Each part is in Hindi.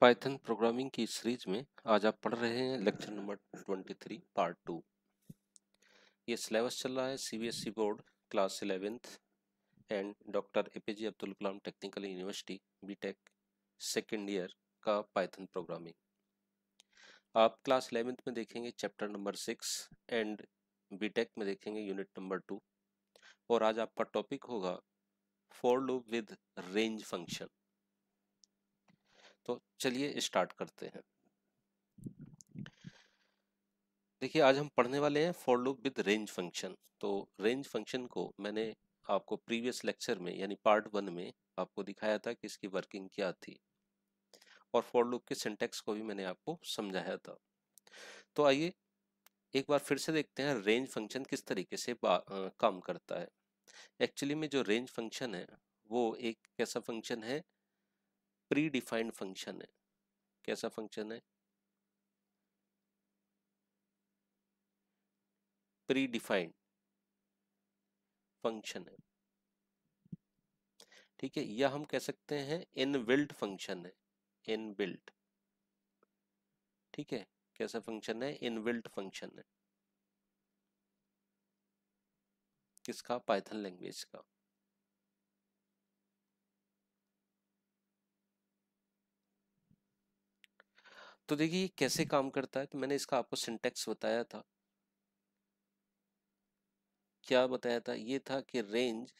पाइथन प्रोग्रामिंग की सीरीज में आज आप पढ़ रहे हैं lecture number twenty three part two ये सिलेबस चल रहा है CBSE board class eleventh and doctor A P J Abdul Kalam technical university BTech second year का पाइथन प्रोग्रामिंग आप क्लास इलेवेंथ में देखेंगे chapter number six and BTech में देखेंगे यूनिट नंबर टू और आज आपका टॉपिक होगा for loop with range function चलिए स्टार्ट करते हैं देखिए आज हम पढ़ने वाले हैं for loop with range function तो रेंज फंक्शन को मैंने आपको प्रीवियस लेक्चर में यानी पार्ट वन में आपको दिखाया था कि इसकी वर्किंग क्या थी और फॉर लूप के सिंटेक्स को भी मैंने आपको समझाया था तो आइए एक बार फिर से देखते हैं रेंज फंक्शन किस तरीके से आ, काम करता है एक्चुअली में जो रेंज फंक्शन है वो एक कैसा फंक्शन है प्री डिफाइंड फंक्शन है कैसा फंक्शन है प्री डिफाइंड फंक्शन है ठीक है या हम कह सकते हैं इन बिल्ट फंक्शन है इन बिल्ट ठीक है कैसा फंक्शन है इन बिल्ट फंक्शन है किसका पाइथन लैंग्वेज का तो देखिए कैसे काम करता है तो मैंने इसका आपको सिंटेक्स बताया था क्या बताया था ये था कि रेंज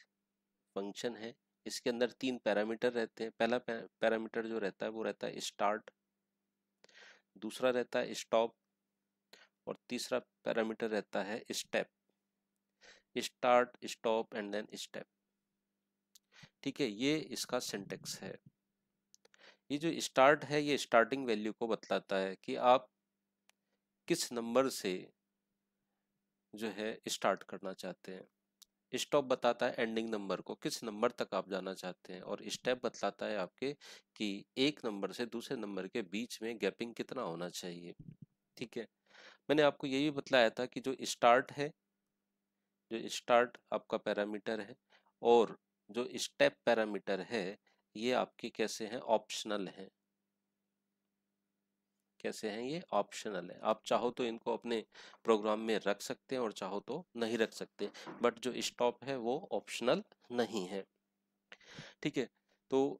फंक्शन है इसके अंदर तीन पैरामीटर रहते हैं पहला पैरामीटर जो रहता है वो रहता है स्टार्ट दूसरा रहता है स्टॉप और तीसरा पैरामीटर रहता है step start stop and then step ठीक है ये इसका सिंटेक्स है ये जो स्टार्ट है ये स्टार्टिंग वैल्यू को बतलाता है कि आप किस नंबर से जो है स्टार्ट करना चाहते हैं स्टॉप बताता है एंडिंग नंबर को किस नंबर तक आप जाना चाहते हैं और स्टेप बतलाता है आपके कि एक नंबर से दूसरे नंबर के बीच में गैपिंग कितना होना चाहिए ठीक है मैंने आपको ये भी बतलाया था कि जो स्टार्ट है जो स्टार्ट आपका पैरामीटर है और जो स्टेप पैरामीटर है ये आपके कैसे हैं ऑप्शनल हैं कैसे हैं ये ऑप्शनल है आप चाहो तो इनको अपने प्रोग्राम में रख सकते हैं और चाहो तो नहीं रख सकते बट जो स्टॉप है वो ऑप्शनल नहीं है ठीक है तो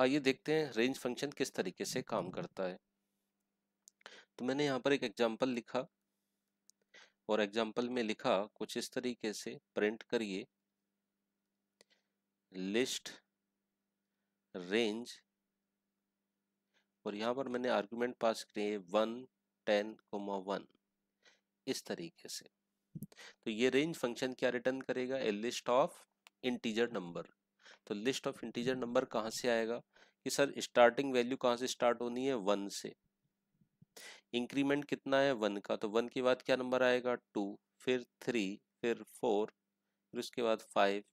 आइए देखते हैं रेंज फंक्शन किस तरीके से काम करता है तो मैंने यहाँ पर एक एग्जाम्पल लिखा और एग्जाम्पल में लिखा कुछ इस तरीके से प्रिंट करिए लिस्ट रेंज और यहाँ पर मैंने आर्गुमेंट पास किए वन टेन कोमा वन इस तरीके से तो ये रेंज फंक्शन क्या रिटर्न करेगा a list of integer number तो लिस्ट ऑफ इंटीजर नंबर कहाँ से आएगा कि सर स्टार्टिंग वैल्यू कहाँ से स्टार्ट होनी है वन से इंक्रीमेंट कितना है वन का तो वन के बाद क्या नंबर आएगा टू फिर थ्री फिर फोर फिर उसके बाद फाइव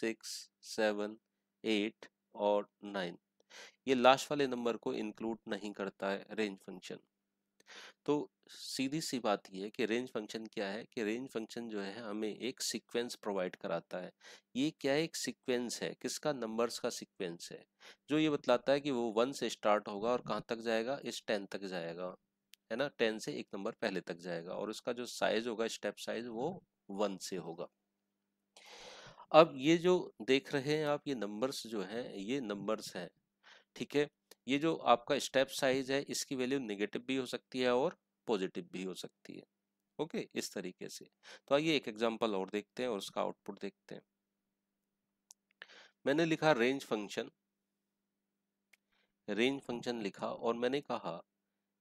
सिक्स सेवन एट और नाइन ये लास्ट वाले नंबर को इंक्लूड नहीं करता है रेंज फंक्शन तो सीधी सी बात यह है कि रेंज फंक्शन क्या है कि रेंज फंक्शन जो है हमें एक सीक्वेंस प्रोवाइड कराता है ये क्या एक सीक्वेंस है किसका नंबर्स का सीक्वेंस है जो ये बतलाता है कि वो वन से स्टार्ट होगा और कहाँ तक जाएगा इस टेन तक जाएगा है ना टेन से एक नंबर पहले तक जाएगा और उसका जो साइज होगा स्टेप साइज वो वन से होगा अब ये जो देख रहे हैं आप ये नंबर्स जो हैं ये नंबर्स हैं ठीक है ये जो आपका स्टेप साइज है इसकी वैल्यू नेगेटिव भी हो सकती है और पॉजिटिव भी हो सकती है ओके इस तरीके से तो आइए एक एग्जांपल और देखते हैं और उसका आउटपुट देखते हैं मैंने लिखा रेंज फंक्शन रेंज फंक्शन लिखा और मैंने कहा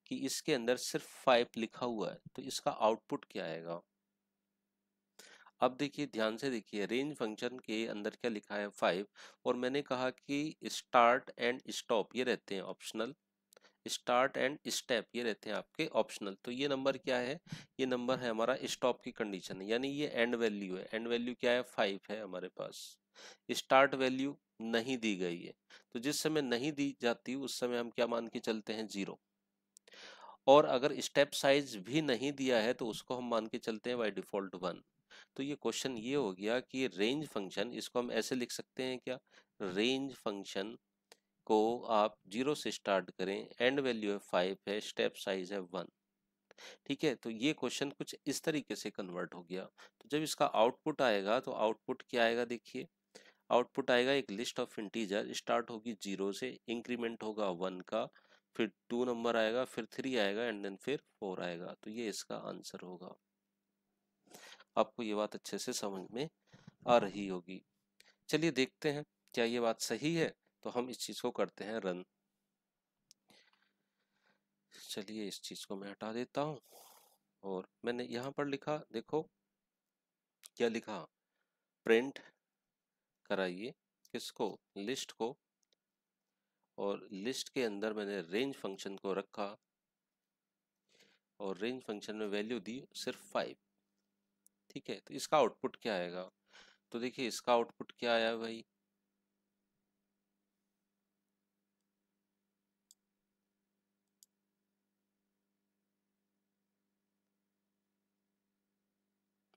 कि इसके अंदर सिर्फ फाइव लिखा हुआ है तो इसका आउटपुट क्या आएगा अब देखिए ध्यान से देखिए रेंज फंक्शन के अंदर क्या लिखा है फाइव और मैंने कहा कि स्टार्ट एंड स्टॉप ये रहते हैं ऑप्शनल स्टार्ट एंड स्टेप ये रहते हैं आपके ऑप्शनल तो ये नंबर क्या है ये नंबर है हमारा स्टॉप की कंडीशन यानी ये एंड वैल्यू है एंड वैल्यू क्या है फाइव है हमारे पास स्टार्ट वैल्यू नहीं दी गई है तो जिस समय नहीं दी जाती उस समय हम क्या मान के चलते हैं जीरो और अगर स्टेप साइज भी नहीं दिया है तो उसको हम मान के चलते हैं बाई डिफॉल्ट वन तो ये क्वेश्चन ये हो गया कि रेंज फंक्शन इसको हम ऐसे लिख सकते हैं क्या रेंज फंक्शन को आप जीरो से स्टार्ट करें एंड वैल्यू है फाइव है स्टेप साइज है वन ठीक है तो ये क्वेश्चन कुछ इस तरीके से कन्वर्ट हो गया तो जब इसका आउटपुट आएगा तो आउटपुट क्या आएगा देखिए आउटपुट आएगा एक लिस्ट ऑफ इंटीजर स्टार्ट होगी जीरो से इंक्रीमेंट होगा वन का फिर टू नंबर आएगा फिर थ्री आएगा एंड देन फिर फोर आएगा तो ये इसका आंसर होगा आपको ये बात अच्छे से समझ में आ रही होगी चलिए देखते हैं क्या ये बात सही है तो हम इस चीज़ को करते हैं रन चलिए इस चीज़ को मैं हटा देता हूँ और मैंने यहां पर लिखा देखो क्या लिखा प्रिंट कराइए किसको लिस्ट को और लिस्ट के अंदर मैंने रेंज फंक्शन को रखा और रेंज फंक्शन में वैल्यू दी सिर्फ फाइव ठीक है तो इसका आउटपुट क्या आएगा तो देखिए इसका आउटपुट क्या आया भाई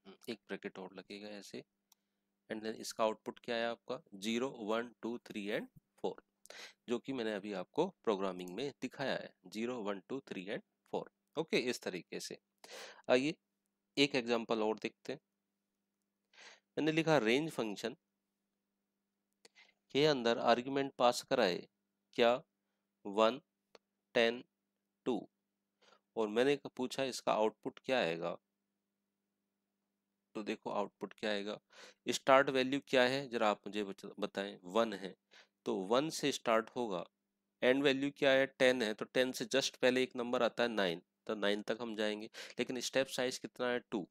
हम्म, एक ब्रैकेट और लगेगा ऐसे एंड देन इसका आउटपुट क्या आया आपका zero one two three and four जो कि मैंने अभी आपको प्रोग्रामिंग में दिखाया है zero one two three and four okay इस तरीके से आइए एक एग्जांपल और देखते हैं मैंने लिखा रेंज फंक्शन के अंदर आर्ग्यूमेंट पास कराए क्या वन टेन टू और मैंने पूछा इसका आउटपुट क्या आएगा तो देखो आउटपुट क्या आएगा स्टार्ट वैल्यू क्या है जरा आप मुझे बताएं वन है तो वन से स्टार्ट होगा एंड वैल्यू क्या है टेन है तो टेन से जस्ट पहले एक नंबर आता है नाइन तो नाइन तक हम जाएंगे लेकिन स्टेप साइज कितना है टू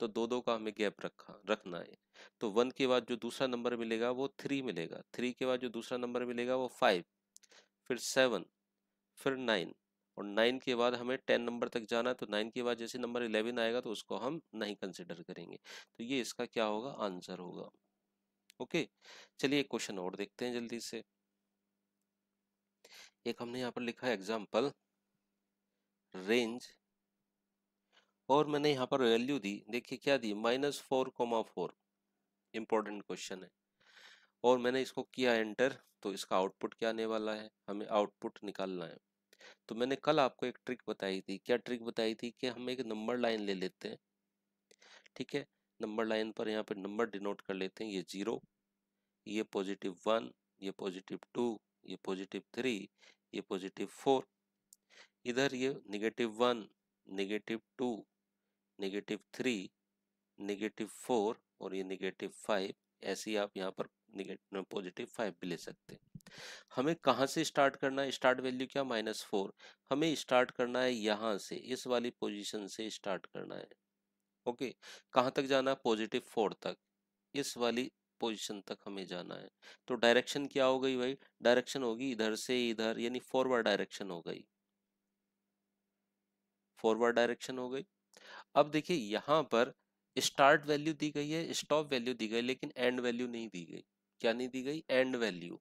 तो दो दो का हमें गैप रखा रखना है तो वन के बाद जो दूसरा नंबर मिलेगा वो थ्री मिलेगा थ्री के बाद जो दूसरा नंबर मिलेगा वो फाइव फिर सेवन फिर नाइन और नाइन के बाद हमें टेन नंबर तक जाना है तो नाइन के बाद जैसे नंबर इलेवन आएगा तो उसको हम नहीं कंसिडर करेंगे तो ये इसका क्या होगा आंसर होगा ओके चलिए एक क्वेश्चन और देखते हैं जल्दी से एक हमने यहाँ पर लिखा है एग्जाम्पल रेंज और मैंने यहाँ पर वैल्यू दी देखिए क्या दी minus four comma four important question है और मैंने इसको किया एंटर तो इसका आउटपुट क्या आने वाला है हमें आउटपुट निकालना है तो मैंने कल आपको एक ट्रिक बताई थी क्या ट्रिक बताई थी कि हम एक नंबर लाइन ले लेते हैं ठीक है नंबर लाइन पर यहाँ पर नंबर डिनोट कर लेते हैं ये जीरो ये पॉजिटिव वन ये पॉजिटिव टू ये पॉजिटिव थ्री ये पॉजिटिव फोर इधर ये negative one negative two negative three negative four और ये निगेटिव फाइव ऐसी आप यहाँ पर पॉजिटिव फाइव भी ले सकते हैं हमें कहाँ से स्टार्ट करना है स्टार्ट वैल्यू क्या माइनस फोर हमें स्टार्ट करना है यहाँ से इस वाली पोजीशन से स्टार्ट करना है ओके कहाँ तक जाना है पॉजिटिव फोर तक इस वाली पोजीशन तक हमें जाना है तो डायरेक्शन क्या हो गई भाई डायरेक्शन होगी इधर से इधर यानी फॉरवर्ड डायरेक्शन हो गई फॉरवर्ड डायरेक्शन हो गई अब देखिए यहाँ पर स्टार्ट वैल्यू दी गई है स्टॉप वैल्यू दी गई लेकिन एंड वैल्यू नहीं दी गई क्या नहीं दी गई एंड वैल्यू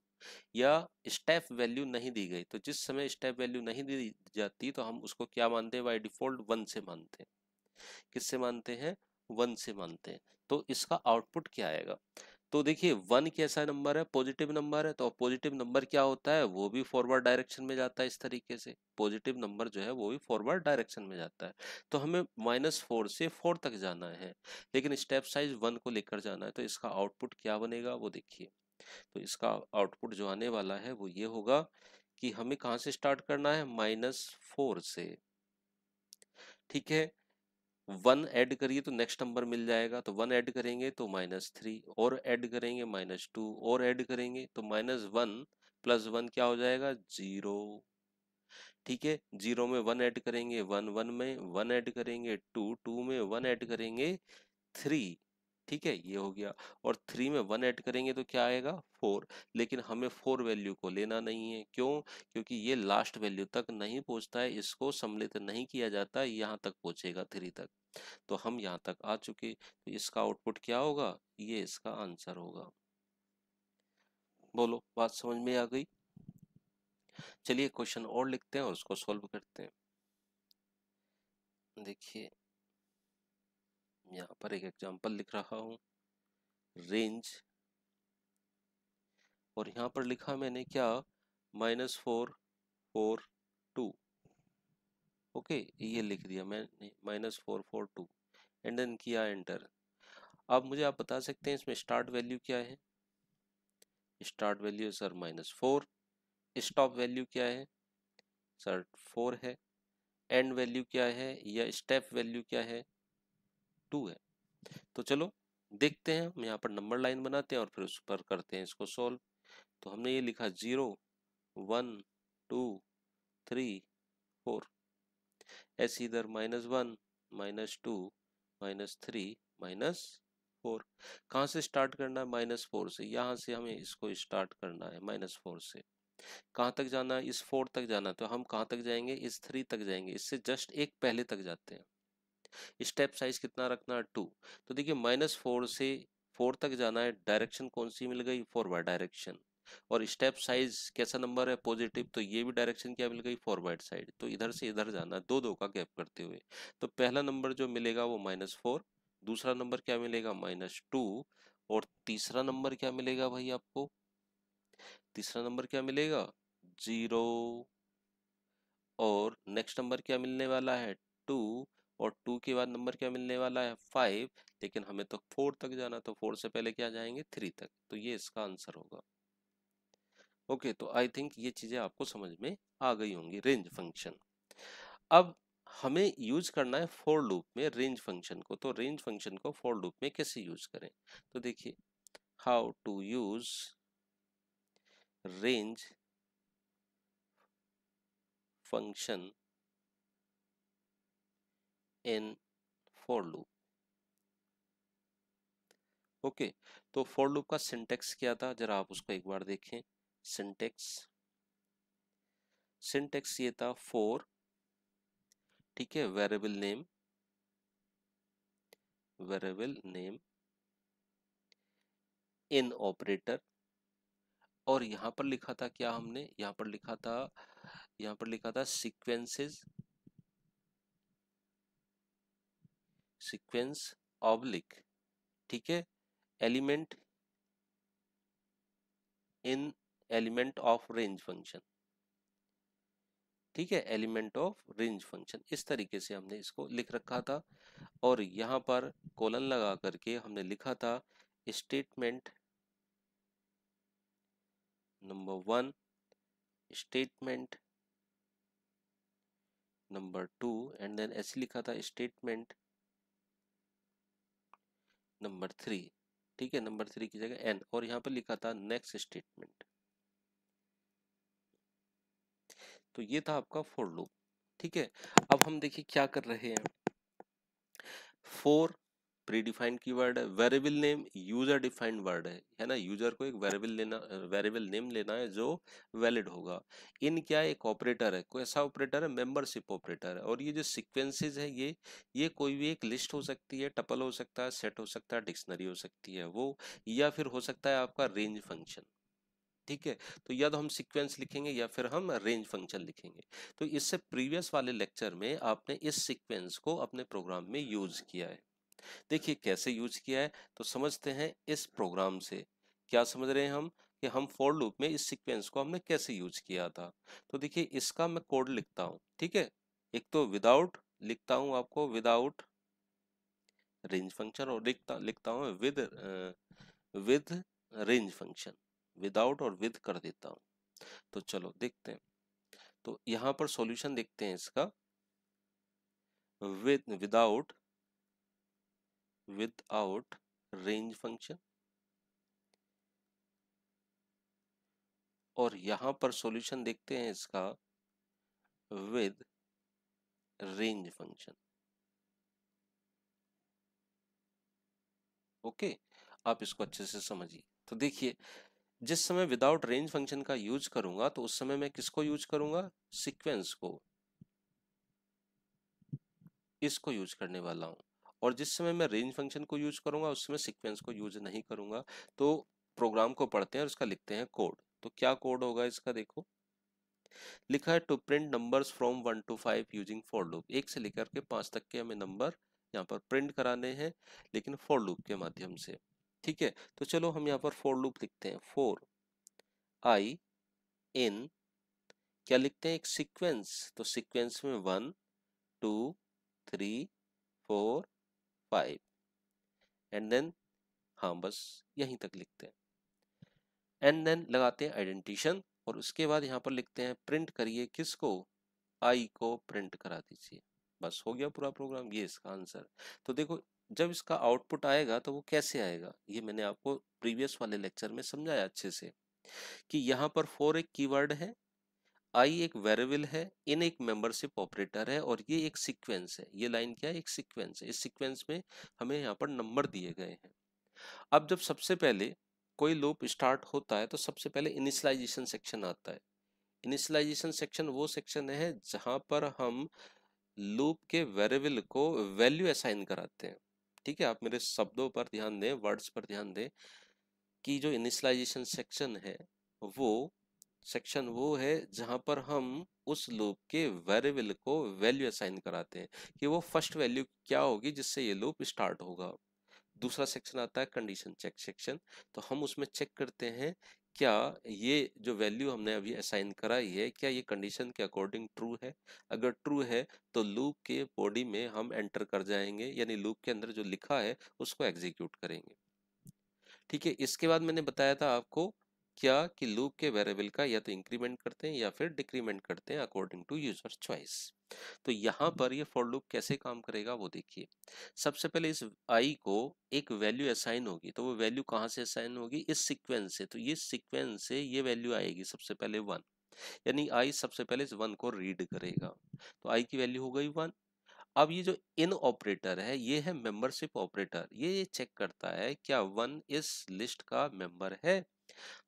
या स्टेप वैल्यू नहीं दी गई तो जिस समय स्टेप वैल्यू नहीं दी जाती तो हम उसको क्या मानते हैं बाई डिफॉल्ट वन से मानते हैं किससे मानते हैं वन से मानते हैं तो इसका आउटपुट क्या आएगा तो देखिए वन कैसा नंबर है पॉजिटिव नंबर है तो पॉजिटिव नंबर क्या होता है वो भी फॉरवर्ड डायरेक्शन में जाता है इस तरीके से पॉजिटिव नंबर जो है वो भी फॉरवर्ड डायरेक्शन में जाता है तो हमें माइनस फोर से फोर तक जाना है लेकिन स्टेप साइज वन को लेकर जाना है तो इसका आउटपुट क्या बनेगा वो देखिए तो इसका आउटपुट जो आने वाला है वो ये होगा कि हमें कहाँ से स्टार्ट करना है माइनस फोर से ठीक है वन ऐड करिए तो नेक्स्ट नंबर मिल जाएगा तो वन ऐड करेंगे तो माइनस थ्री और ऐड करेंगे माइनस टू और ऐड करेंगे तो माइनस वन प्लस वन क्या हो जाएगा जीरो ठीक है जीरो में वन ऐड करेंगे वन वन में वन ऐड करेंगे टू टू में वन ऐड करेंगे थ्री ठीक है ये हो गया और थ्री में वन ऐड करेंगे तो क्या आएगा फोर लेकिन हमें फोर वैल्यू को लेना नहीं है क्यों क्योंकि ये लास्ट वैल्यू तक नहीं पहुंचता है इसको सम्मिलित नहीं किया जाता यहाँ तक पहुंचेगा थ्री तक तो हम यहाँ तक आ चुके तो इसका आउटपुट क्या होगा ये इसका आंसर होगा बोलो बात समझ में आ गई चलिए क्वेश्चन और लिखते हैं और उसको सॉल्व करते हैं देखिए यहाँ पर एक एग्जाम्पल लिख रहा हूँ रेंज और यहाँ पर लिखा मैंने क्या minus four four two okay ये लिख दिया मैंने minus four four two and then किया एंटर अब मुझे आप बता सकते हैं इसमें स्टार्ट वैल्यू क्या है start value sir minus four stop value क्या है सर फोर है एंड वैल्यू क्या है या स्टेप वैल्यू क्या है टू है तो चलो देखते हैं हम यहाँ पर नंबर लाइन बनाते हैं और फिर उस पर करते हैं इसको सॉल्व तो हमने ये लिखा zero one two three four ऐसे इधर minus one minus two minus three minus four कहाँ से स्टार्ट करना है माइनस फोर से यहाँ से हमें इसको स्टार्ट करना है माइनस फोर से कहाँ तक जाना है इस फोर तक जाना है तो हम कहाँ तक जाएंगे इस थ्री तक जाएंगे इससे जस्ट एक पहले तक जाते हैं स्टेप साइज कितना रखना है टू तो देखिए माइनस फोर से फोर तक जाना है डायरेक्शन कौन सी मिल गई फॉरवर्ड डायरेक्शन और स्टेप साइज कैसा नंबर है पॉजिटिव तो ये भी डायरेक्शन क्या मिल गई फॉरवर्ड साइड तो इधर से इधर जाना दो दो का गैप करते हुए तो पहला नंबर जो मिलेगा वो माइनस फोर दूसरा नंबर क्या मिलेगा माइनस टू और तीसरा नंबर क्या मिलेगा भाई आपको तीसरा नंबर क्या मिलेगा जीरो और नेक्स्ट नंबर क्या मिलने वाला है टू और टू के बाद नंबर क्या मिलने वाला है फाइव लेकिन हमें तो फोर तक जाना तो फोर से पहले क्या जाएंगे थ्री तक तो ये इसका आंसर होगा ओके okay, तो आई थिंक ये चीज़ें आपको समझ में आ गई होंगी रेंज फंक्शन अब हमें यूज करना है फोर लूप में रेंज फंक्शन को तो रेंज फंक्शन को फोर लूप में कैसे यूज करें तो देखिए how to use range function in for loop okay okay, तो फॉर लूप का सिंटेक्स क्या था जरा आप उसको एक बार देखें सिंटेक्स सिंटेक्स ये था फोर ठीक है variable name variable name in operator और यहां पर लिखा था क्या हमने यहां पर लिखा था यहां पर लिखा था सीक्वेंसेस सीक्वेंस ऑब्लिक ठीक है element in element of range function ठीक है एलिमेंट ऑफ रेंज फंक्शन इस तरीके से हमने इसको लिख रखा था और यहां पर कोलन लगा करके हमने लिखा था statement number one statement number two and then ऐसे लिखा था स्टेटमेंट नंबर थ्री ठीक है नंबर थ्री की जगह एन और यहाँ पर लिखा था नेक्स्ट स्टेटमेंट तो ये था आपका फोर लूप ठीक है अब हम देखिए क्या कर रहे हैं फोर प्रीडिफाइंड की वर्ड है variable name user defined word है है ना यूजर को एक वेरिएबल लेना वेरिएबल नेम लेना है जो वैलिड होगा इन क्या एक ऑपरेटर है कोई ऐसा ऑपरेटर है मेंबरशिप ऑपरेटर है और ये जो सिक्वेंसेज है ये ये कोई भी एक लिस्ट हो सकती है टपल हो सकता है सेट हो सकता है डिक्शनरी हो सकती है वो या फिर हो सकता है आपका रेंज फंक्शन ठीक है तो या तो हम सीक्वेंस लिखेंगे या फिर हम रेंज फंक्शन लिखेंगे तो इससे प्रीवियस वाले लेक्चर में आपने इस सीक्वेंस को अपने प्रोग्राम में यूज किया है देखिए कैसे यूज किया है तो समझते हैं इस प्रोग्राम से क्या समझ रहे हैं हम कि हम फोर लूप में इस सीक्वेंस को हमने कैसे यूज किया था तो देखिए इसका मैं कोड लिखता हूँ ठीक है एक तो विदाउट लिखता हूँ आपको विदाउट रेंज फंक्शन और लिखता लिखता हूँ with with range function without और विद कर देता हूँ तो चलो देखते हैं तो यहाँ पर सॉल्यूशन देखते हैं इसका with without without range function और यहां पर सॉल्यूशन देखते हैं इसका विद रेंज फंक्शन ओके आप इसको अच्छे से समझिए तो देखिए जिस समय विदाउट रेंज फंक्शन का यूज करूंगा तो उस समय मैं किसको यूज करूंगा सीक्वेंस को इसको यूज करने वाला हूं और जिस समय मैं रेंज फंक्शन को यूज करूंगा उस समय सिक्वेंस को यूज नहीं करूंगा तो प्रोग्राम को पढ़ते हैं और उसका लिखते हैं कोड तो क्या कोड होगा इसका देखो लिखा है to print numbers from one to five using for loop एक से लेकर के पांच तक के हमें नंबर यहाँ पर प्रिंट कराने हैं लेकिन फोर लूप के माध्यम से ठीक है तो चलो हम यहाँ पर फोर लूप लिखते हैं फोर आई इन क्या लिखते हैं एक सीक्वेंस तो सीक्वेंस में one two three four five and then हाँ बस यहीं तक लिखते हैं एंड देन लगाते हैं आइडेंटिशन और उसके बाद यहाँ पर लिखते हैं प्रिंट करिए किसको आई को प्रिंट करा दीजिए बस हो गया पूरा प्रोग्राम ये इसका आंसर तो देखो जब इसका आउटपुट आएगा तो वो कैसे आएगा ये मैंने आपको प्रीवियस वाले लेक्चर में समझाया अच्छे से कि यहाँ पर फोर एक कीवर्ड है आई एक वेरेबल है इन एक मेंबरशिप ऑपरेटर है और ये एक सीक्वेंस है ये लाइन क्या है एक सीक्वेंस है इस सीक्वेंस में हमें यहाँ पर नंबर दिए गए हैं अब जब सबसे पहले कोई लूप स्टार्ट होता है तो सबसे पहले इनिशलाइजेशन सेक्शन आता है इनिशलाइजेशन सेक्शन वो सेक्शन है जहाँ पर हम लूप के वेरेबल को वैल्यू असाइन कराते हैं ठीक है आप मेरे शब्दों पर ध्यान दें वर्ड्स पर ध्यान दें कि जो इनिशलाइजेशन सेक्शन है वो सेक्शन वो है जहां पर हम उस लूप के वेरिएबल को वैल्यू असाइन कराते हैं कि वो फर्स्ट वैल्यू क्या होगी जिससे ये लूप स्टार्ट होगा दूसरा सेक्शन आता है कंडीशन चेक सेक्शन तो हम उसमें चेक करते हैं क्या ये जो वैल्यू हमने अभी असाइन कराई है क्या ये कंडीशन के अकॉर्डिंग ट्रू है अगर ट्रू है तो लूप के बॉडी में हम एंटर कर जाएंगे यानी लूप के अंदर जो लिखा है उसको एग्जीक्यूट करेंगे ठीक है इसके बाद मैंने बताया था आपको क्या कि लूप के वेरिएबल का या तो इंक्रीमेंट करते हैं या फिर डिक्रीमेंट करते हैं अकॉर्डिंग टू यूजर चॉइस तो यहाँ पर ये फॉर लूप कैसे काम करेगा वो देखिए सबसे पहले इस आई को एक वैल्यू असाइन होगी तो वो वैल्यू कहाँ से असाइन होगी इस सिक्वेंस से तो ये सिक्वेंस से ये वैल्यू आएगी सबसे पहले वन यानी आई सबसे पहले इस वन को रीड करेगा तो आई की वैल्यू हो गई वन अब ये जो इन ऑपरेटर है ये है मेंबरशिप ऑपरेटर ये चेक करता है क्या वन इस लिस्ट का मेंबर है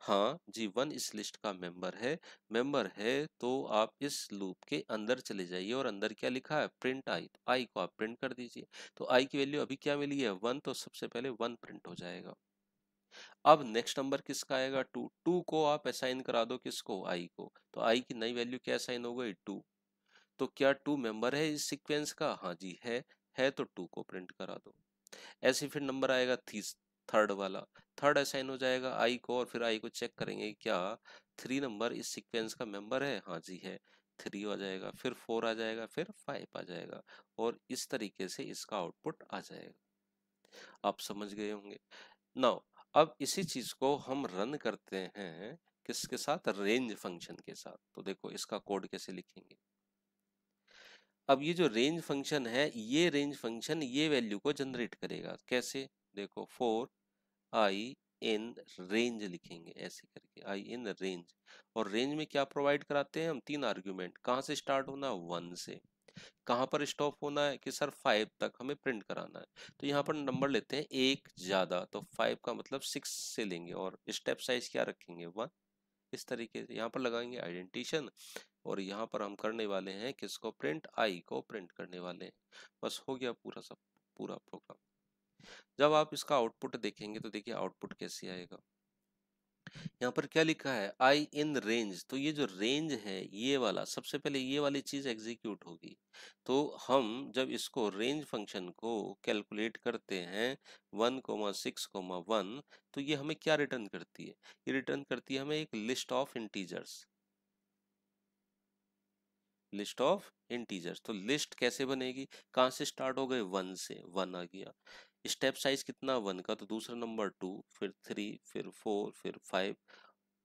हाँ जी वन इस लिस्ट का मेंबर है मेंबर है तो आप इस लूप के अंदर चले जाइए और अंदर क्या लिखा है प्रिंट आई तो आई को आप प्रिंट कर दीजिए तो आई की वैल्यू अभी क्या मिली है वन तो सबसे पहले वन प्रिंट हो जाएगा अब नेक्स्ट नंबर किसका आएगा टू टू को आप असाइन करा दो किसको आई को तो आई की नई वैल्यू क्या असाइन हो गई टू तो क्या टू मेंबर है इस सीक्वेंस का हाँ जी है है तो टू को प्रिंट करा दो ऐसे फिर नंबर आएगा थर्ड वाला थर्ड असाइन हो जाएगा आई को और फिर आई को चेक करेंगे क्या थ्री नंबर इस सीक्वेंस का मेंबर है हाँ जी है थ्री आ जाएगा फिर फोर आ जाएगा फिर फाइव आ जाएगा और इस तरीके से इसका आउटपुट आ जाएगा आप समझ गए होंगे नौ अब इसी चीज को हम रन करते हैं किसके साथ रेंज फंक्शन के साथ तो देखो इसका कोड कैसे लिखेंगे अब ये जो रेंज फंक्शन है ये रेंज फंक्शन ये वैल्यू को जनरेट करेगा कैसे देखो फोर आई इन रेंज लिखेंगे ऐसे करके आई इन रेंज और रेंज में क्या प्रोवाइड कराते हैं हम तीन आर्ग्यूमेंट कहाँ से स्टार्ट होना है वन से कहाँ पर स्टॉप होना है कि सर फाइव तक हमें प्रिंट कराना है तो यहाँ पर नंबर लेते हैं एक ज़्यादा तो फाइव का मतलब सिक्स से लेंगे और स्टेप साइज क्या रखेंगे वन इस तरीके से यहाँ पर लगाएंगे आइडेंटिशन और यहाँ पर हम करने वाले हैं किसको प्रिंट आई को प्रिंट करने वाले हैं बस हो गया पूरा सब पूरा प्रोग्राम जब आप इसका आउटपुट देखेंगे तो देखिए आउटपुट कैसे आएगा यहाँ पर क्या लिखा है आई इन रेंज तो ये जो रेंज है ये वाला सबसे पहले ये वाली चीज एग्जीक्यूट होगी तो हम जब इसको रेंज फंक्शन को कैलकुलेट करते हैं one comma six comma one तो ये हमें क्या रिटर्न करती है ये रिटर्न करती है हमें एक list of integers list of integers तो लिस्ट कैसे बनेगी कहाँ से स्टार्ट हो गए वन से वन आ गया स्टेप साइज कितना वन का तो दूसरा नंबर टू फिर थ्री फिर फोर फिर फाइव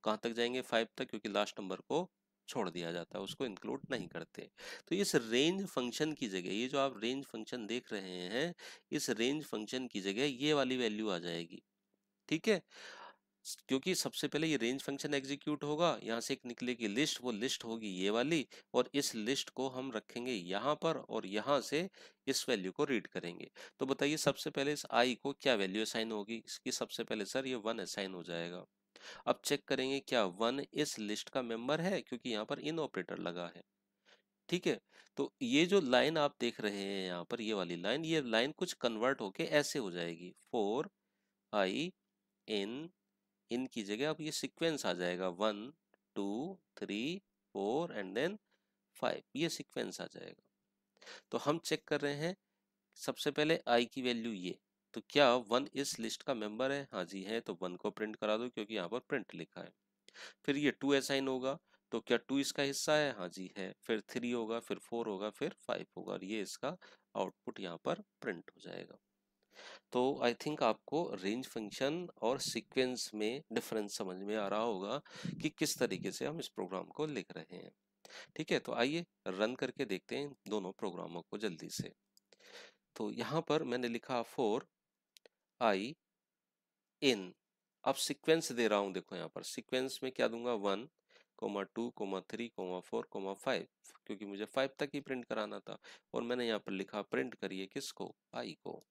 कहाँ तक जाएंगे फाइव तक क्योंकि लास्ट नंबर को छोड़ दिया जाता है उसको इंक्लूड नहीं करते तो इस रेंज फंक्शन की जगह ये जो आप रेंज फंक्शन देख रहे हैं इस रेंज फंक्शन की जगह ये वाली वैल्यू आ जाएगी ठीक है क्योंकि सबसे पहले ये रेंज फंक्शन एग्जीक्यूट होगा यहाँ से एक निकलेगी लिस्ट वो लिस्ट होगी ये वाली और इस लिस्ट को हम रखेंगे यहाँ पर और यहाँ से इस वैल्यू को रीड करेंगे तो बताइए सबसे पहले इस आई को क्या वैल्यू असाइन होगी इसकी सबसे पहले सर ये वन असाइन हो जाएगा अब चेक करेंगे क्या वन इस लिस्ट का मेंबर है क्योंकि यहाँ पर इन ऑपरेटर लगा है ठीक है तो ये जो लाइन आप देख रहे हैं यहाँ पर ये वाली लाइन ये लाइन कुछ कन्वर्ट होके ऐसे हो जाएगी फोर आई इन इन की जगह अब ये सीक्वेंस आ जाएगा one two three four and then five ये सीक्वेंस आ जाएगा तो हम चेक कर रहे हैं सबसे पहले आई की वैल्यू ये तो क्या वन इस लिस्ट का मेंबर है हाँ जी है तो वन को प्रिंट करा दो क्योंकि यहाँ पर प्रिंट लिखा है फिर ये टू असाइन होगा तो क्या टू इसका हिस्सा है हाँ जी है फिर थ्री होगा फिर फोर होगा फिर फाइव होगा और ये इसका आउटपुट यहाँ पर प्रिंट हो जाएगा तो आई थिंक आपको रेंज फंक्शन और सीक्वेंस में डिफरेंस समझ में आ रहा होगा कि किस तरीके से हम इस प्रोग्राम को लिख रहे हैं ठीक है तो आइए रन करके देखते हैं दोनों प्रोग्रामों को जल्दी से तो यहाँ पर मैंने लिखा फोर आई इन अब सीक्वेंस दे रहा हूँ देखो यहाँ पर सीक्वेंस में क्या दूंगा one comma two comma three comma four comma five क्योंकि मुझे फाइव तक ही प्रिंट कराना था और मैंने यहाँ पर लिखा प्रिंट करिए किसको आई को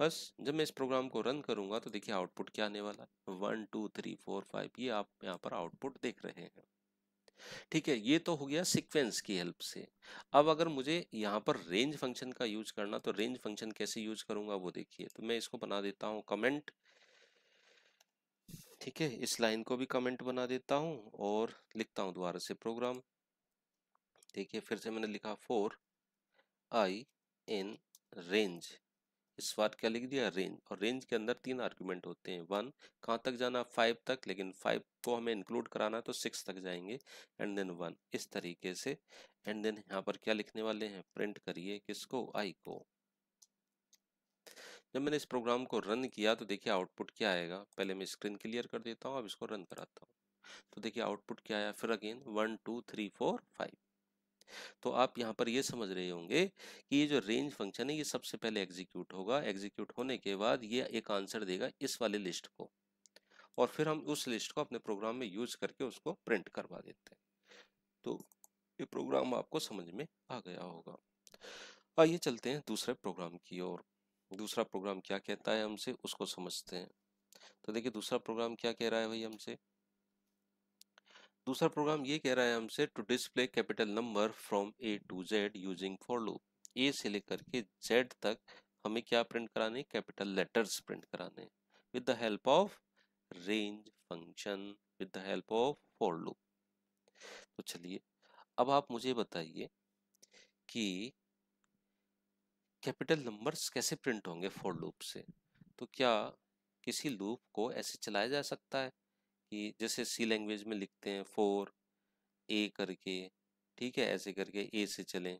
बस जब मैं इस प्रोग्राम को रन करूंगा तो देखिए आउटपुट क्या आने वाला है one two three four five ये आप यहाँ पर आउटपुट देख रहे हैं ठीक है ये तो हो गया सीक्वेंस की हेल्प से अब अगर मुझे यहाँ पर रेंज फंक्शन का यूज करना तो रेंज फंक्शन कैसे यूज करूंगा वो देखिए तो मैं इसको बना देता हूँ कमेंट ठीक है इस लाइन को भी कमेंट बना देता हूँ और लिखता हूँ दोबारा से प्रोग्राम देखिए फिर से मैंने लिखा फोर आई इन रेंज इस बार क्या लिख दिया रेंज और रेंज के अंदर तीन आर्ग्यूमेंट होते हैं वन कहाँ तक जाना फाइव तक लेकिन फाइव को हमें इंक्लूड कराना है तो सिक्स तक जाएंगे एंड देन वन इस तरीके से एंड देन यहाँ पर क्या लिखने वाले हैं प्रिंट करिए किसको आई को जब मैंने इस प्रोग्राम को रन किया तो देखिए आउटपुट क्या आएगा पहले मैं स्क्रीन क्लियर कर देता हूँ अब इसको रन कराता हूँ तो देखिए आउटपुट क्या आया फिर again one two three four five तो आप यहाँ पर ये समझ रहे होंगे कि ये जो रेंज फंक्शन है ये सबसे पहले एग्जीक्यूट होगा एग्जीक्यूट होने के बाद ये एक आंसर देगा इस वाले लिस्ट को और फिर हम उस लिस्ट को अपने प्रोग्राम में यूज करके उसको प्रिंट करवा देते हैं तो ये प्रोग्राम आपको समझ में आ गया होगा आइए चलते हैं दूसरे प्रोग्राम की ओर दूसरा प्रोग्राम क्या कहता है हमसे उसको समझते हैं तो देखिए दूसरा प्रोग्राम क्या कह रहा है भाई हमसे दूसरा प्रोग्राम ये कह रहा है हमसे to display capital number from A to Z using for loop A से लेकर के जेड तक हमें क्या प्रिंट कराने कैपिटल लेटर्स प्रिंट कराने with the help of range function with the help of for loop तो चलिए अब आप मुझे बताइए कि कैपिटल नंबर्स कैसे प्रिंट होंगे फॉर लूप से तो क्या किसी लूप को ऐसे चलाया जा सकता है कि जैसे सी लैंग्वेज में लिखते हैं फोर ए करके ठीक है ऐसे करके ए से चलें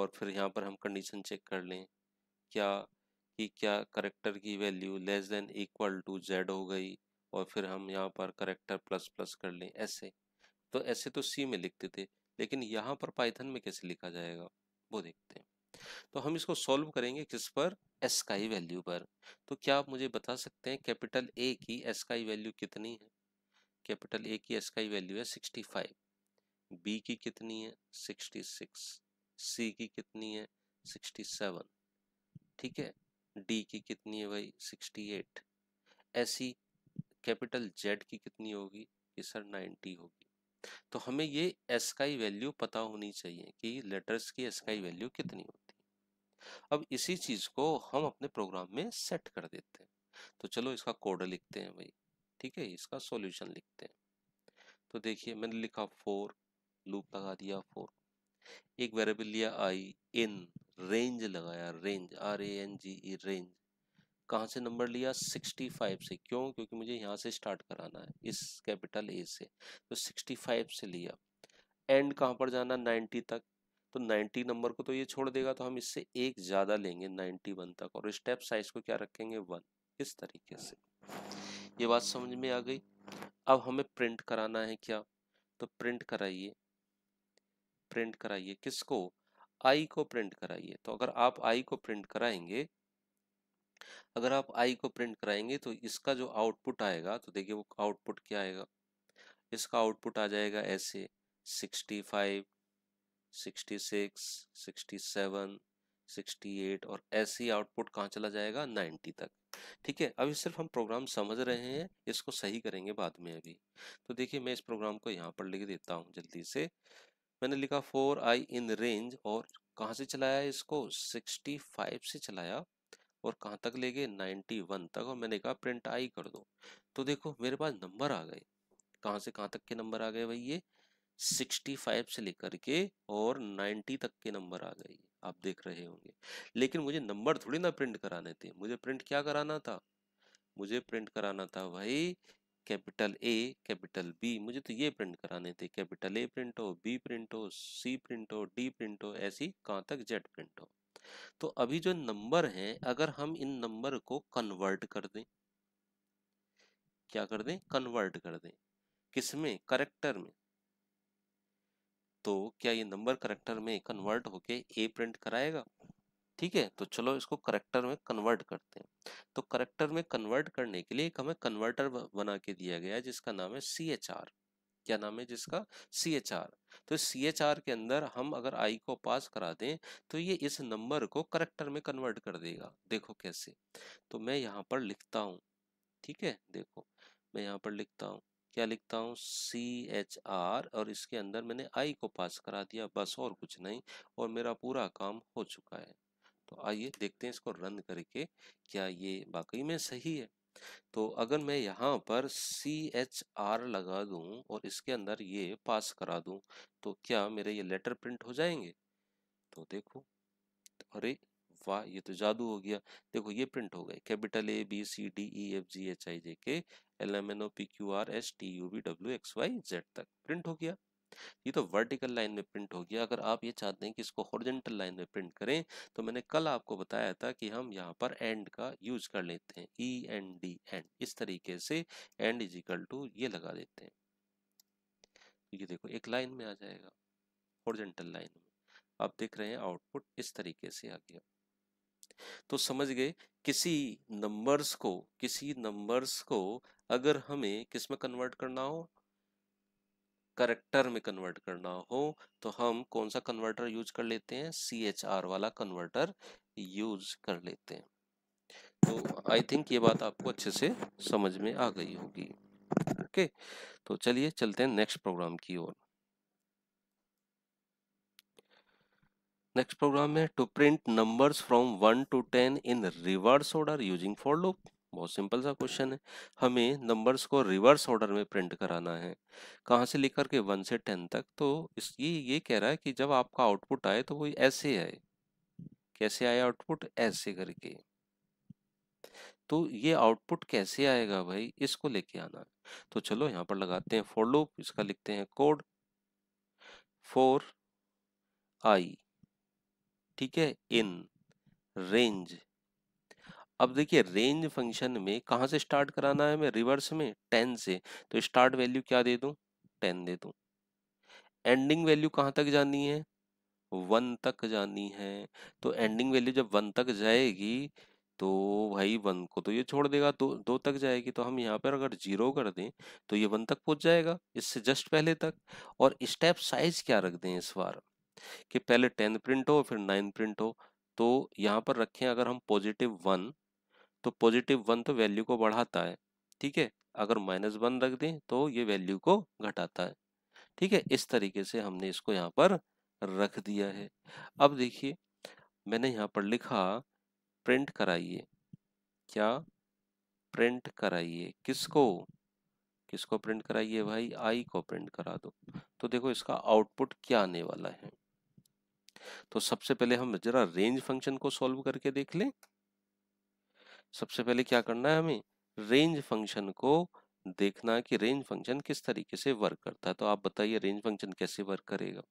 और फिर यहाँ पर हम कंडीशन चेक कर लें क्या कि क्या करेक्टर की value less than equal to Z हो गई और फिर हम यहाँ पर करेक्टर प्लस प्लस कर लें ऐसे तो ऐसे तो सी में लिखते थे लेकिन यहाँ पर पाइथन में कैसे लिखा जाएगा वो देखते हैं तो हम इसको सॉल्व करेंगे किस पर एस का ही वैल्यू पर तो क्या आप मुझे बता सकते हैं कैपिटल ए की एस का ही वैल्यू कितनी है कैपिटल ए की एस का वैल्यू है सिक्सटी फाइव बी की कितनी है सिक्सटी सिक्स सी की कितनी है सिक्सटी सेवन ठीक है डी की कितनी है भाई सिक्सटी एट ऐसी कैपिटल जेड की कितनी होगी कि सर नाइन्टी होगी तो हमें ये एस का वैल्यू पता होनी चाहिए कि लेटर्स की एस का वैल्यू कितनी होती है अब इसी चीज को हम अपने प्रोग्राम में सेट कर देते हैं तो चलो इसका कोड लिखते हैं भाई ठीक है इसका सॉल्यूशन लिखते हैं तो देखिए मैंने लिखा फोर लूप लगा दिया फोर एक वेरिएबल लिया आई इन रेंज लगाया range R A N G E range कहाँ से नंबर लिया 65 से क्यों क्योंकि मुझे यहाँ से स्टार्ट कराना है इस कैपिटल ए से तो 65 से लिया एंड कहाँ पर जाना 90 तक तो 90 नंबर को तो ये छोड़ देगा तो हम इससे एक ज़्यादा लेंगे 91 तक और स्टेप साइज को क्या रखेंगे वन इस तरीके से ये बात समझ में आ गई अब हमें प्रिंट कराना है क्या तो प्रिंट कराइए प्रिंट कराइए किसको आई को प्रिंट कराइए तो अगर आप आई को प्रिंट कराएंगे अगर आप आई को प्रिंट कराएंगे तो इसका जो आउटपुट आएगा तो देखिए वो आउटपुट क्या आएगा इसका आउटपुट आ जाएगा ऐसे sixty sixty five six sixty seven 68 और ऐसे ही आउटपुट कहाँ चला जाएगा 90 तक ठीक है अभी सिर्फ हम प्रोग्राम समझ रहे हैं इसको सही करेंगे बाद में अभी तो देखिए मैं इस प्रोग्राम को यहाँ पर लिख देता हूँ जल्दी से मैंने लिखा फोर आई इन रेंज और कहाँ से चलाया इसको 65 से चलाया और कहाँ तक ले गए वन तक और मैंने कहा प्रिंट आई कर दो तो देखो मेरे पास नंबर आ गए कहाँ से कहाँ तक के नंबर आ गए भाई ये 65 से लेकर के और 90 तक के नंबर आ गए आप देख रहे होंगे लेकिन मुझे नंबर थोड़ी ना प्रिंट कराने थे मुझे प्रिंट क्या कराना था मुझे प्रिंट कराना था भाई कैपिटल ए कैपिटल बी मुझे तो ये प्रिंट कराने थे कैपिटल ए प्रिंट हो बी प्रिंट हो सी प्रिंट हो डी प्रिंट हो ऐसी कहाँ तक जेड प्रिंट हो तो अभी जो नंबर हैं अगर हम इन नंबर को कन्वर्ट कर दें क्या कर दें कन्वर्ट कर दें किसमें करेक्टर में तो क्या ये नंबर करेक्टर में कन्वर्ट होके ए प्रिंट कराएगा ठीक है तो चलो इसको करेक्टर में कन्वर्ट करते हैं तो करेक्टर में कन्वर्ट करने के लिए एक हमें कन्वर्टर बना के दिया गया जिसका नाम है सी एच आर क्या नाम है जिसका सी एच आर तो सी एच आर के अंदर हम अगर आई को पास करा दें तो ये इस नंबर को करेक्टर में कन्वर्ट कर देगा देखो कैसे तो मैं यहाँ पर लिखता हूँ ठीक है देखो मैं यहाँ पर लिखता हूँ क्या लिखता हूँ सी एच आर और इसके अंदर मैंने आई को पास करा दिया बस और कुछ नहीं और मेरा पूरा काम हो चुका है तो आइए देखते हैं इसको रन करके क्या ये वाकई में सही है तो अगर मैं यहाँ पर सी एच आर लगा दूँ और इसके अंदर ये पास करा दूँ तो क्या मेरे ये लेटर प्रिंट हो जाएंगे तो देखो अरे वाह ये तो जादू हो गया देखो ये प्रिंट हो गए capital A B C D E F G H I J K L M N O P Q R S T U V W X Y Z तक प्रिंट हो गया ये तो वर्टिकल लाइन में प्रिंट हो गया अगर आप ये चाहते हैं कि इसको हॉरिजेंटल लाइन में प्रिंट करें तो मैंने कल आपको बताया था कि हम यहाँ पर एंड का यूज कर लेते हैं ई एन डी एंड इस तरीके से एंड इज इक्वल टू ये लगा देते हैं ये देखो एक लाइन में आ जाएगा हॉरिजेंटल लाइन में आप देख रहे हैं आउटपुट इस तरीके से आ गया तो समझ गए किसी नंबर्स को किसी नंबर्स को अगर हमें किस में कन्वर्ट करना हो करेक्टर में कन्वर्ट करना हो तो हम कौन सा कन्वर्टर यूज कर लेते हैं सी एच आर वाला कन्वर्टर यूज कर लेते हैं तो आई थिंक ये बात आपको अच्छे से समझ में आ गई होगी ओके okay? तो चलिए चलते हैं नेक्स्ट प्रोग्राम की ओर नेक्स्ट प्रोग्राम है to print numbers from one to ten in reverse order using for loop बहुत सिंपल सा क्वेश्चन है हमें नंबर्स को रिवर्स ऑर्डर में प्रिंट कराना है कहाँ से लेकर के वन से टेन तक तो इस ये ये कह रहा है कि जब आपका आउटपुट आए तो वो ऐसे आए कैसे आया आउटपुट ऐसे करके तो ये आउटपुट कैसे आएगा भाई इसको लेके आना तो चलो यहाँ पर लगाते हैं फोर लूप इसका लिखते हैं कोड फोर आई ठीक है इन रेंज अब देखिए रेंज फंक्शन में कहां से स्टार्ट कराना है मैं रिवर्स में टेन से तो स्टार्ट वैल्यू क्या दे दू टेन दे दू एंडिंग वैल्यू कहां तक जानी है वन तक जानी है तो एंडिंग वैल्यू जब वन तक जाएगी तो भाई वन को तो ये छोड़ देगा दो दो तक जाएगी तो हम यहाँ पर अगर जीरो कर दें तो ये वन तक पहुँच जाएगा इससे जस्ट पहले तक और स्टेप साइज क्या रख दें इस बार कि पहले टेन प्रिंट हो फिर नाइन प्रिंट हो तो यहाँ पर रखें अगर हम पॉजिटिव वन तो पॉजिटिव वन तो वैल्यू को बढ़ाता है ठीक है अगर माइनस वन रख दें तो ये वैल्यू को घटाता है ठीक है इस तरीके से हमने इसको यहाँ पर रख दिया है अब देखिए मैंने यहाँ पर लिखा प्रिंट कराइए क्या प्रिंट कराइए किसको किसको प्रिंट कराइए भाई आई को प्रिंट करा दो तो देखो इसका आउटपुट क्या आने वाला है तो सबसे पहले हम जरा रेंज फंक्शन को सॉल्व करके देख लें सबसे पहले क्या करना है हमें रेंज फंक्शन को देखना है कि रेंज फंक्शन किस तरीके से वर्क करता है तो आप बताइए रेंज फंक्शन कैसे वर्क करेगा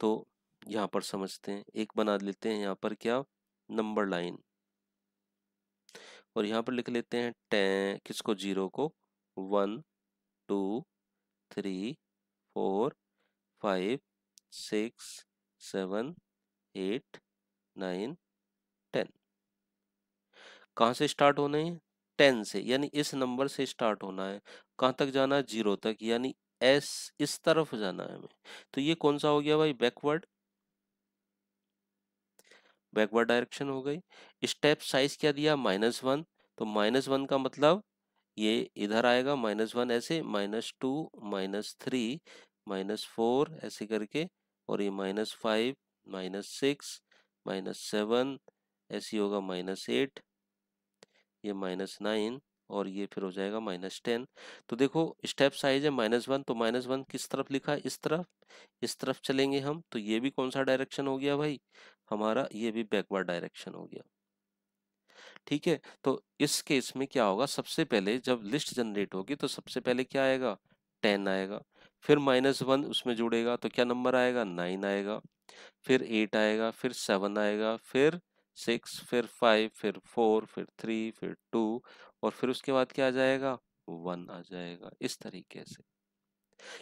तो यहाँ पर समझते हैं एक बना लेते हैं यहाँ पर क्या नंबर लाइन और यहाँ पर लिख लेते हैं टेन किसको जीरो को one two three four five six seven eight nine ten कहाँ से स्टार्ट होने हैं टेन से यानी इस नंबर से स्टार्ट होना है कहाँ तक जाना है जीरो तक यानी एस इस तरफ जाना है हमें तो ये कौन सा हो गया भाई बैकवर्ड बैकवर्ड डायरेक्शन हो गई स्टेप साइज क्या दिया माइनस वन तो माइनस वन का मतलब ये इधर आएगा माइनस वन ऐसे minus two minus three minus four ऐसे करके और ये minus five minus six minus seven ऐसी होगा माइनस एट ये माइनस नाइन और ये फिर हो जाएगा माइनस टेन तो देखो स्टेप साइज है माइनस वन तो माइनस वन किस तरफ लिखा इस तरफ इस तरफ चलेंगे हम तो ये भी कौन सा डायरेक्शन हो गया भाई हमारा ये भी बैकवर्ड डायरेक्शन हो गया ठीक है तो इस केस में क्या होगा सबसे पहले जब लिस्ट जनरेट होगी तो सबसे पहले क्या आएगा टेन आएगा फिर माइनस वन उसमें जुड़ेगा तो क्या नंबर आएगा नाइन आएगा फिर एट आएगा फिर सेवन आएगा फिर सिक्स फिर फाइव फिर फोर फिर थ्री फिर टू और फिर उसके बाद क्या आ जाएगा वन आ जाएगा इस तरीके से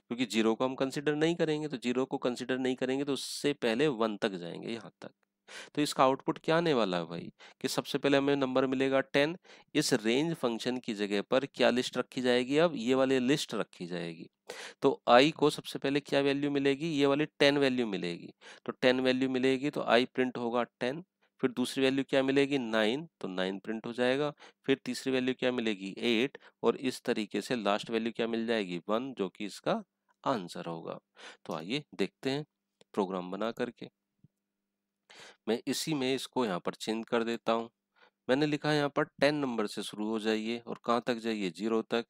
क्योंकि जीरो को हम कंसिडर नहीं करेंगे तो जीरो को कंसिडर नहीं करेंगे तो उससे पहले वन तक जाएंगे यहाँ तक तो इसका आउटपुट क्या आने वाला है भाई कि सबसे पहले हमें नंबर मिलेगा टेन इस रेंज फंक्शन की जगह पर क्या लिस्ट रखी जाएगी अब ये वाली लिस्ट रखी जाएगी तो आई को सबसे पहले क्या वैल्यू मिलेगी ये वाली टेन वैल्यू मिलेगी तो टेन वैल्यू मिलेगी तो आई प्रिंट होगा टेन फिर दूसरी वैल्यू क्या मिलेगी नाइन तो नाइन प्रिंट हो जाएगा फिर तीसरी वैल्यू क्या मिलेगी एट और इस तरीके से लास्ट वैल्यू क्या मिल जाएगी वन जो कि इसका आंसर होगा तो आइए देखते हैं प्रोग्राम बना करके मैं इसी में इसको यहाँ पर चेंज कर देता हूँ मैंने लिखा यहाँ पर टेन नंबर से शुरू हो जाइए और कहाँ तक जाइए जीरो तक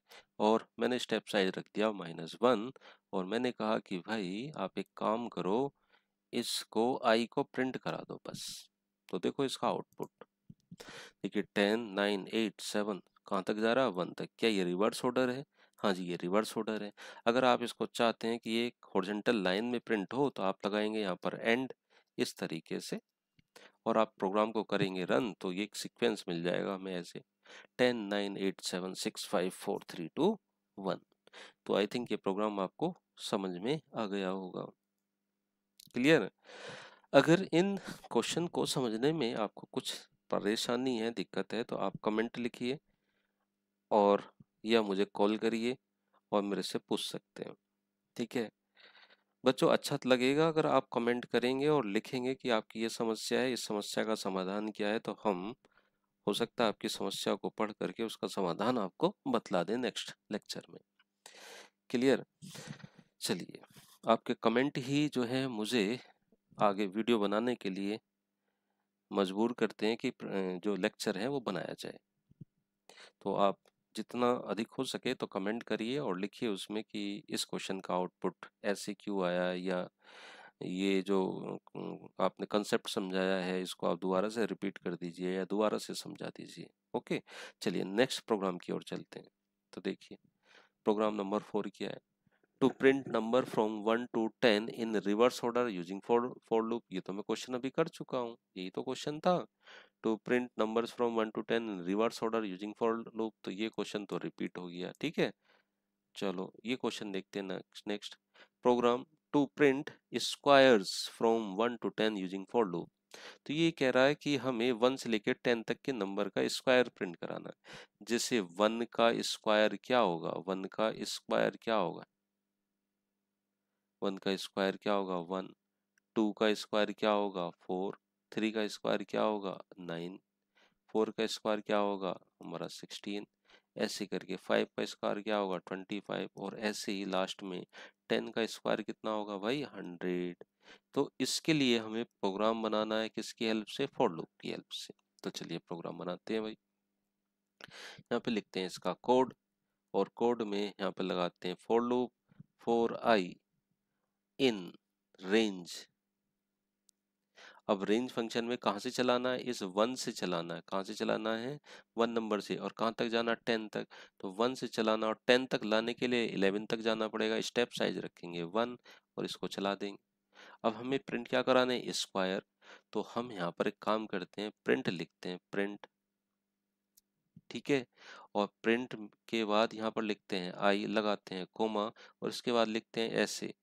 और मैंने स्टेप साइज रख दिया माइनस वन और मैंने कहा कि भाई आप एक काम करो इसको आई को प्रिंट करा दो बस तो देखो इसका आउटपुट देखिए टेन नाइन एट सेवन कहाँ तक जा रहा है वन तक क्या ये रिवर्स ऑर्डर है हाँ जी ये रिवर्स ऑर्डर है अगर आप इसको चाहते हैं कि ये हॉर्जेंटल लाइन में प्रिंट हो तो आप लगाएंगे यहाँ पर एंड इस तरीके से और आप प्रोग्राम को करेंगे रन तो ये एक सीक्वेंस मिल जाएगा हमें ऐसे ten nine eight seven six five four three two one तो आई थिंक ये प्रोग्राम आपको समझ में आ गया होगा क्लियर अगर इन क्वेश्चन को समझने में आपको कुछ परेशानी है दिक्कत है तो आप कमेंट लिखिए और या मुझे कॉल करिए और मेरे से पूछ सकते हैं ठीक है बच्चों अच्छा लगेगा अगर आप कमेंट करेंगे और लिखेंगे कि आपकी ये समस्या है इस समस्या का समाधान क्या है तो हम हो सकता है आपकी समस्या को पढ़ करके उसका समाधान आपको बतला दें नेक्स्ट लेक्चर में क्लियर चलिए आपके कमेंट ही जो है मुझे आगे वीडियो बनाने के लिए मजबूर करते हैं कि जो लेक्चर है वो बनाया जाए तो आप जितना अधिक हो सके तो कमेंट करिए और लिखिए उसमें कि इस क्वेश्चन का आउटपुट ऐसे क्यों आया या ये जो आपने कंसेप्ट समझाया है इसको आप दोबारा से रिपीट कर दीजिए या दोबारा से समझा दीजिए ओके चलिए नेक्स्ट प्रोग्राम की ओर चलते हैं तो देखिए प्रोग्राम नंबर फोर क्या है to print number from 1 to 10 in reverse order using for for loop ye to main question abhi kar chuka hu यही to question tha to print numbers from 1 to 10 in reverse order using for loop to ye question to repeat ho gaya theek hai chalo ye question dekhte hain next next program to print squares from 1 to 10 using for loop तो ये कह रहा है कि हमें वन से लेकर टेन तक के नंबर का स्क्वायर प्रिंट कराना है जैसे वन का स्क्वायर क्या होगा वन का स्क्वायर क्या होगा वन का स्क्वायर क्या होगा वन टू का स्क्वायर क्या होगा फोर थ्री का स्क्वायर क्या होगा नाइन फोर का स्क्वायर क्या होगा हमारा सिक्सटीन ऐसे करके फाइव का स्क्वायर क्या होगा ट्वेंटी फाइव और ऐसे ही लास्ट में टेन का स्क्वायर कितना होगा भाई हंड्रेड तो इसके लिए हमें प्रोग्राम बनाना है किसकी हेल्प से फॉर लूप की हेल्प से तो चलिए प्रोग्राम बनाते हैं भाई यहाँ पे लिखते हैं इसका कोड और कोड में यहाँ पे लगाते हैं for loop for i in range अब रेंज फंक्शन में कहा से चलाना है इस वन से चलाना है कहां से चलाना है वन नंबर से और कहां तक जाना टेन तक तो वन से चलाना और टेन तक लाने के लिए इलेवन तक जाना पड़ेगा स्टेप साइज रखेंगे वन और इसको चला देंगे अब हमें प्रिंट क्या कराना है स्क्वायर तो हम यहाँ पर एक काम करते हैं प्रिंट लिखते हैं प्रिंट ठीक है और प्रिंट के बाद यहाँ पर लिखते हैं आई लगाते हैं कोमा और इसके बाद लिखते हैं ऐसे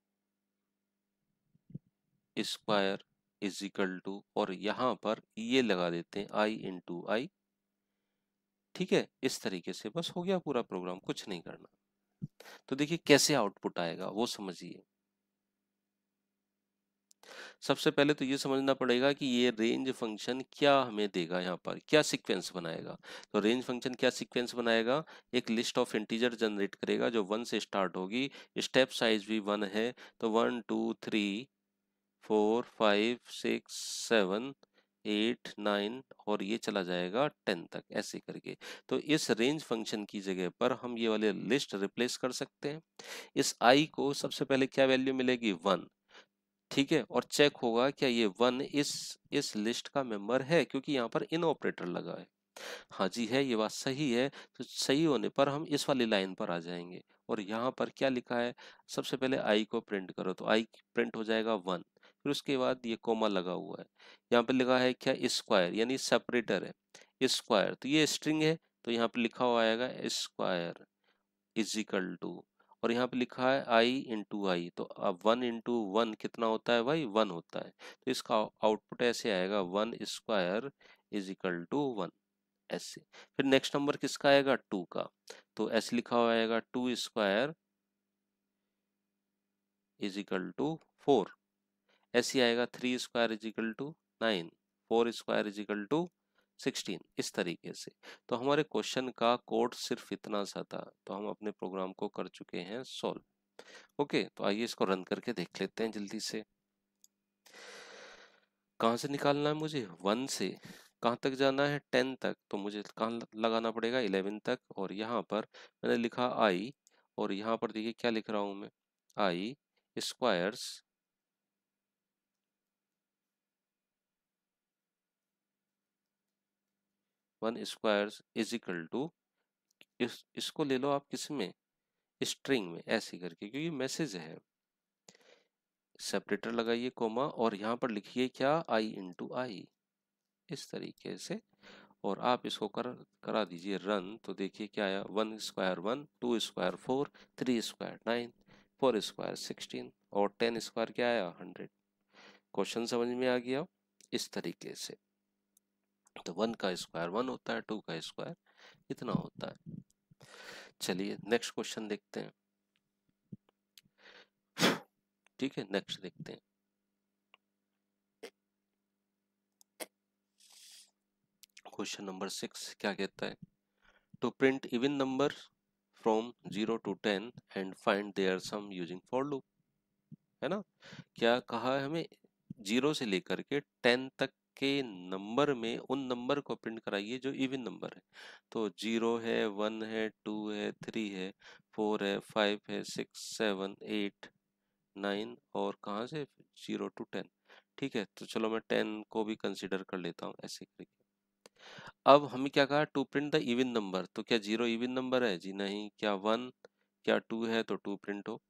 स्क्वायर इज इक्वल टू और यहाँ पर ये लगा देते हैं आई इन टू आई ठीक है इस तरीके से बस हो गया पूरा प्रोग्राम कुछ नहीं करना तो देखिए कैसे आउटपुट आएगा वो समझिए सबसे पहले तो ये समझना पड़ेगा कि ये रेंज फंक्शन क्या हमें देगा यहाँ पर क्या सीक्वेंस बनाएगा तो रेंज फंक्शन क्या सीक्वेंस बनाएगा एक लिस्ट ऑफ इंटीजर जनरेट करेगा जो वन से स्टार्ट होगी स्टेप साइज भी वन है तो one two three four five six seven eight nine और ये चला जाएगा टेन तक ऐसे करके तो इस रेंज फंक्शन की जगह पर हम ये वाले लिस्ट रिप्लेस कर सकते हैं इस आई को सबसे पहले क्या वैल्यू मिलेगी वन ठीक है और चेक होगा क्या ये वन इस इस लिस्ट का मेंबर है क्योंकि यहाँ पर इन ऑपरेटर लगा है हाँ जी है ये बात सही है तो सही होने पर हम इस वाली लाइन पर आ जाएंगे और यहाँ पर क्या लिखा है सबसे पहले आई को प्रिंट करो तो आई प्रिंट हो जाएगा वन फिर उसके बाद ये कोमा लगा हुआ है यहाँ पे लिखा है क्या स्क्वायर यानी सेपरेटर है स्क्वायर तो ये स्ट्रिंग है तो यहाँ पे लिखा हुआ आएगा स्क्वायर इजिकल टू और यहाँ पे लिखा है आई इंटू आई तो अब वन इंटू वन कितना होता है भाई वन होता है तो इसका आउटपुट ऐसे आएगा one square is equal to one ऐसे फिर नेक्स्ट नंबर किसका आएगा टू का तो ऐसे लिखा हुआ आएगा two square is equal to four ऐसे आएगा three square is equal to nine four square is equal to sixteen इस तरीके से तो हमारे क्वेश्चन का कोड सिर्फ इतना सा था तो हम अपने प्रोग्राम को कर चुके हैं सॉल्व ओके तो आइए इसको रन करके देख लेते हैं जल्दी से कहाँ से निकालना है मुझे वन से कहाँ तक जाना है टेन तक तो मुझे कहाँ लगाना पड़ेगा इलेवन तक और यहाँ पर मैंने लिखा आई और यहाँ पर देखिए क्या लिख रहा हूँ मैं i squares one square is equal to इसको ले लो आप किस में स्ट्रिंग में ऐसे करके क्योंकि मैसेज है सेपरेटर लगाइए कोमा और यहाँ पर लिखिए क्या आई इंटू आई इस तरीके से और आप इसको कर करा दीजिए रन तो देखिए क्या आया one square one two square four three square nine four square sixteen और टेन स्क्वायर क्या आया हंड्रेड क्वेश्चन समझ में आ गया इस तरीके से तो वन का स्क्वायर वन होता है टू का स्क्वायर इतना होता है चलिए नेक्स्ट क्वेश्चन देखते हैं ठीक है नेक्स्ट देखते हैं क्वेश्चन नंबर सिक्स क्या कहता है to print even number from zero to ten and find our sum using for loop है ना क्या कहा है हमें जीरो से लेकर के टेन तक के नंबर में उन नंबर को प्रिंट कराइए जो इवन नंबर है तो जीरो है वन है टू है थ्री है फोर है फाइव है सिक्स सेवन एट नाइन और कहाँ से जीरो टू टेन ठीक है तो चलो मैं टेन को भी कंसिडर कर लेता हूँ ऐसे करके अब हमें क्या कहा to print the even number तो क्या जीरो इवन नंबर है जी नहीं क्या वन क्या टू है तो टू प्रिंट हो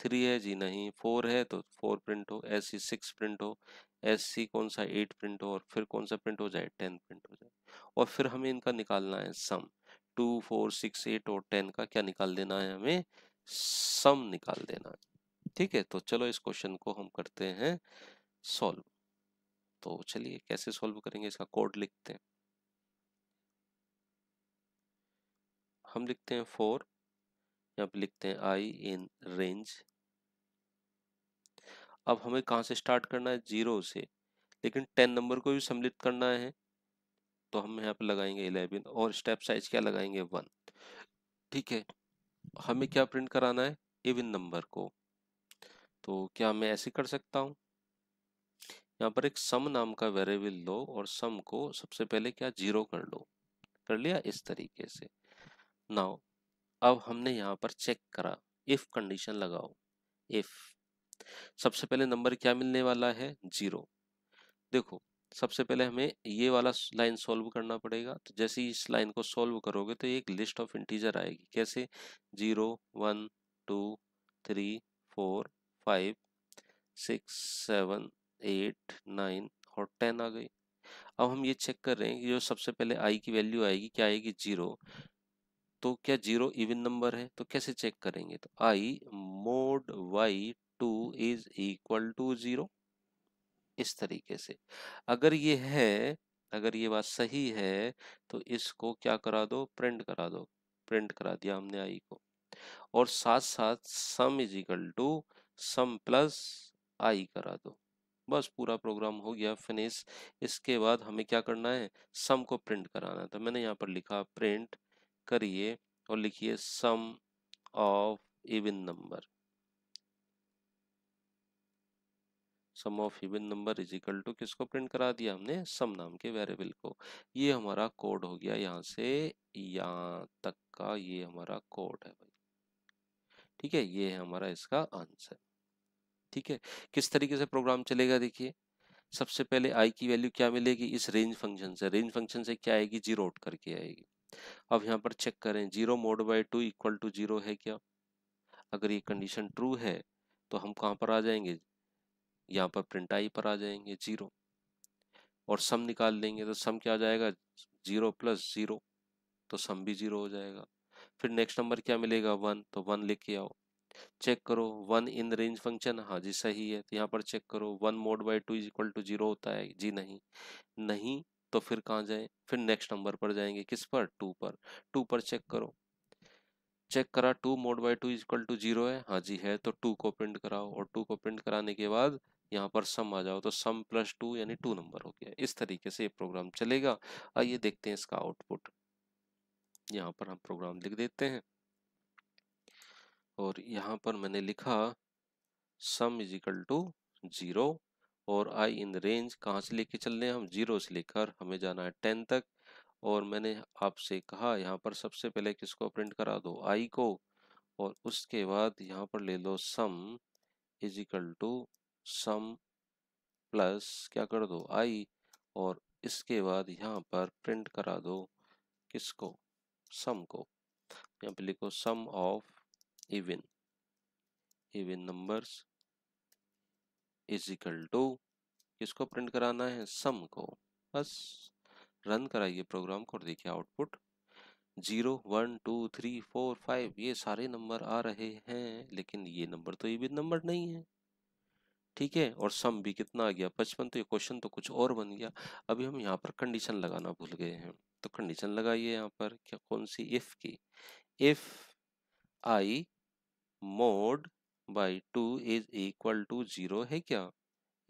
थ्री है जी नहीं फोर है तो फोर प्रिंट हो एस सी सिक्स प्रिंट हो एस सी कौन सा एट प्रिंट हो और फिर कौन सा प्रिंट हो जाए टेन प्रिंट हो जाए और फिर हमें इनका निकालना है sum two four six eight और टेन का क्या निकाल देना है हमें सम निकाल देना है ठीक है तो चलो इस क्वेश्चन को हम करते हैं सॉल्व तो चलिए कैसे सॉल्व करेंगे इसका कोड लिखते हैं हम लिखते हैं फोर यहाँ पे लिखते हैं आई इन रेंज अब हमें कहाँ से स्टार्ट करना है जीरो से लेकिन टेन नंबर को भी सम्मिलित करना है तो हम यहाँ पर लगाएंगे इलेवन और स्टेप साइज क्या लगाएंगे वन ठीक है हमें क्या प्रिंट कराना है इवन नंबर को तो क्या मैं ऐसे कर सकता हूँ यहाँ पर एक सम नाम का वेरिएबल लो और सम को सबसे पहले क्या जीरो कर लो कर लिया इस तरीके से नाउ अब हमने यहाँ पर चेक करा इफ कंडीशन लगाओ इफ सबसे पहले नंबर क्या मिलने वाला है जीरो देखो सबसे पहले हमें ये वाला लाइन सॉल्व करना पड़ेगा तो जैसे इस लाइन को सॉल्व करोगे तो एक लिस्ट ऑफ इंटीजर आएगी कैसे zero one two three four five six seven eight nine और टेन आ गई अब हम ये चेक कर रहे हैं कि जो सबसे पहले आई की वैल्यू आएगी क्या आएगी जीरो तो क्या जीरो इवन नंबर है तो कैसे चेक करेंगे तो i mod by two is equal to zero इस तरीके से अगर ये है अगर ये बात सही है तो इसको क्या करा दो प्रिंट करा दो प्रिंट करा दिया हमने आई को और साथ साथ sum is equal to sum plus i करा दो बस पूरा प्रोग्राम हो गया फिनिश इसके बाद हमें क्या करना है सम को प्रिंट कराना है तो मैंने यहाँ पर लिखा प्रिंट करिए और लिखिए sum of even number sum of even number is equal to किसको प्रिंट करा दिया हमने सम नाम के वेरिएबल को ये हमारा कोड हो गया यहाँ से यहाँ तक का ये हमारा कोड है भाई ठीक है ये है हमारा इसका आंसर ठीक है किस तरीके से प्रोग्राम चलेगा देखिए सबसे पहले आई की वैल्यू क्या मिलेगी इस रेंज फंक्शन से रेंज फंक्शन से क्या आएगी जीरो आउट करके आएगी अब यहाँ पर चेक करें zero mod by two equal to zero है क्या अगर ये कंडीशन ट्रू है तो हम कहाँ पर आ जाएंगे यहाँ पर प्रिंट आई पर आ जाएंगे जीरो और सम निकाल लेंगे तो सम क्या आ जाएगा जीरो प्लस जीरो तो सम भी जीरो हो जाएगा फिर नेक्स्ट नंबर क्या मिलेगा वन तो वन लेके आओ चेक करो वन इन रेंज फंक्शन हाँ जी सही है तो यहाँ पर चेक करो one mod by two is equal to zero होता है जी नहीं नहीं तो फिर कहाँ जाए फिर नेक्स्ट नंबर पर जाएंगे किस पर टू पर टू पर चेक करो चेक करा two mod by two is equal to zero है हाँ जी है तो टू को प्रिंट कराओ और टू को प्रिंट कराने के बाद यहाँ पर सम आ जाओ तो सम प्लस टू यानी टू नंबर हो गया इस तरीके से ये प्रोग्राम चलेगा आइए देखते हैं इसका आउटपुट यहाँ पर हम प्रोग्राम लिख देते हैं और यहाँ पर मैंने लिखा sum is equal to zero और आई इन रेंज कहाँ से लेके चल रहे हैं हम जीरो से लेकर हमें जाना है टेन तक और मैंने आपसे कहा यहाँ पर सबसे पहले किसको प्रिंट करा दो आई को और उसके बाद यहाँ पर ले लो sum is equal to sum plus क्या कर दो आई और इसके बाद यहाँ पर प्रिंट करा दो किसको सम को यहाँ पे लिखो sum of even even numbers is equal to किसको प्रिंट कराना है सम को बस रन कराइए प्रोग्राम को देखिए output zero one two three four five ये सारे नंबर आ रहे हैं लेकिन ये नंबर तो इविन नंबर नहीं है ठीक है और सम भी कितना आ गया पचपन तो ये क्वेश्चन तो कुछ और बन गया अभी हम यहाँ पर कंडीशन लगाना भूल गए हैं तो कंडीशन लगाइए यहाँ पर क्या कौन सी इफ की if i mod by two is equal to zero है क्या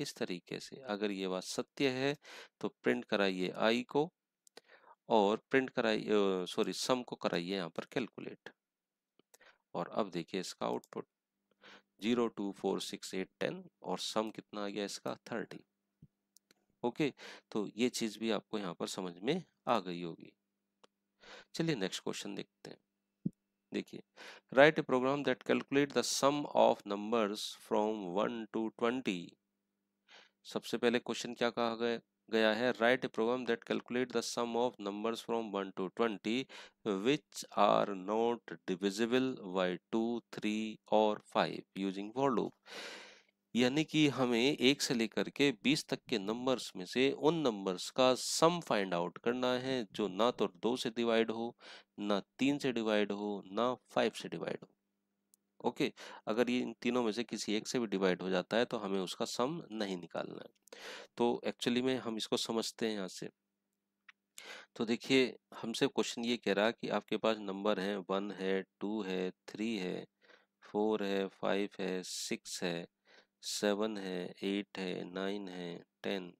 इस तरीके से अगर ये बात सत्य है तो प्रिंट कराइए आई को और प्रिंट कराइए सॉरी सम को कराइए यहाँ पर कैलकुलेट और अब देखिए इसका output zero two four six eight ten और सम कितना आ गया इसका थर्टी ओके तो ये चीज़ भी आपको यहाँ पर समझ में आ गई होगी चलिए नेक्स्ट क्वेश्चन देखते हैं देखिए write a program that calculate the sum of numbers from one to twenty सबसे पहले क्वेश्चन क्या कहा गया गया है write program that calculate the sum of numbers from one to twenty which are not divisible by two three और फाइव यूजिंग फॉर लूप यानी कि हमें एक से लेकर के बीस तक के नंबर्स में से उन नंबर्स का सम फाइंड आउट करना है जो ना तो दो से डिवाइड हो ना तीन से डिवाइड हो ना फाइव से डिवाइड हो ओके अगर ये इन तीनों में से किसी एक से भी डिवाइड हो जाता है तो हमें उसका सम नहीं निकालना है तो एक्चुअली में हम इसको समझते हैं यहाँ से तो देखिए हमसे क्वेश्चन ये कह रहा कि आपके पास नंबर है वन है टू है थ्री है फोर है फाइव है सिक्स है सेवन है एट है नाइन है ten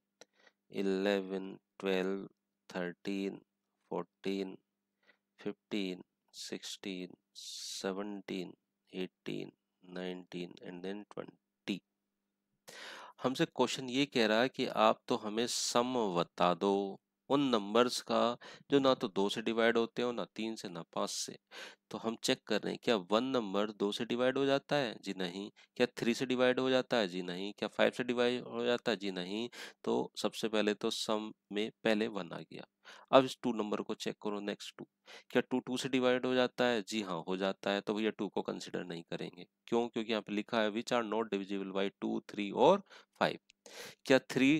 eleven twelve thirteen fourteen fifteen sixteen seventeen 18 19 and then 20 हमसे क्वेश्चन ये कह रहा है कि आप तो हमें सम बता दो उन नंबर्स का जो ना तो दो से डिवाइड होते हो ना तीन से ना पाँच से तो हम चेक कर रहे हैं क्या वन नंबर दो से डिवाइड हो जाता है जी नहीं क्या थ्री से डिवाइड हो जाता है जी नहीं क्या फाइव से डिवाइड हो जाता है जी नहीं तो सबसे पहले तो सम में पहले वन आ गया अब इस टू नंबर को चेक करो नेक्स्ट टू क्या टू टू से डिवाइड हो जाता है जी हाँ हो जाता है तो भैया टू को कंसिडर नहीं करेंगे क्यों क्योंकि यहाँ पे लिखा है which are not divisible by two three और फाइव क्या थ्री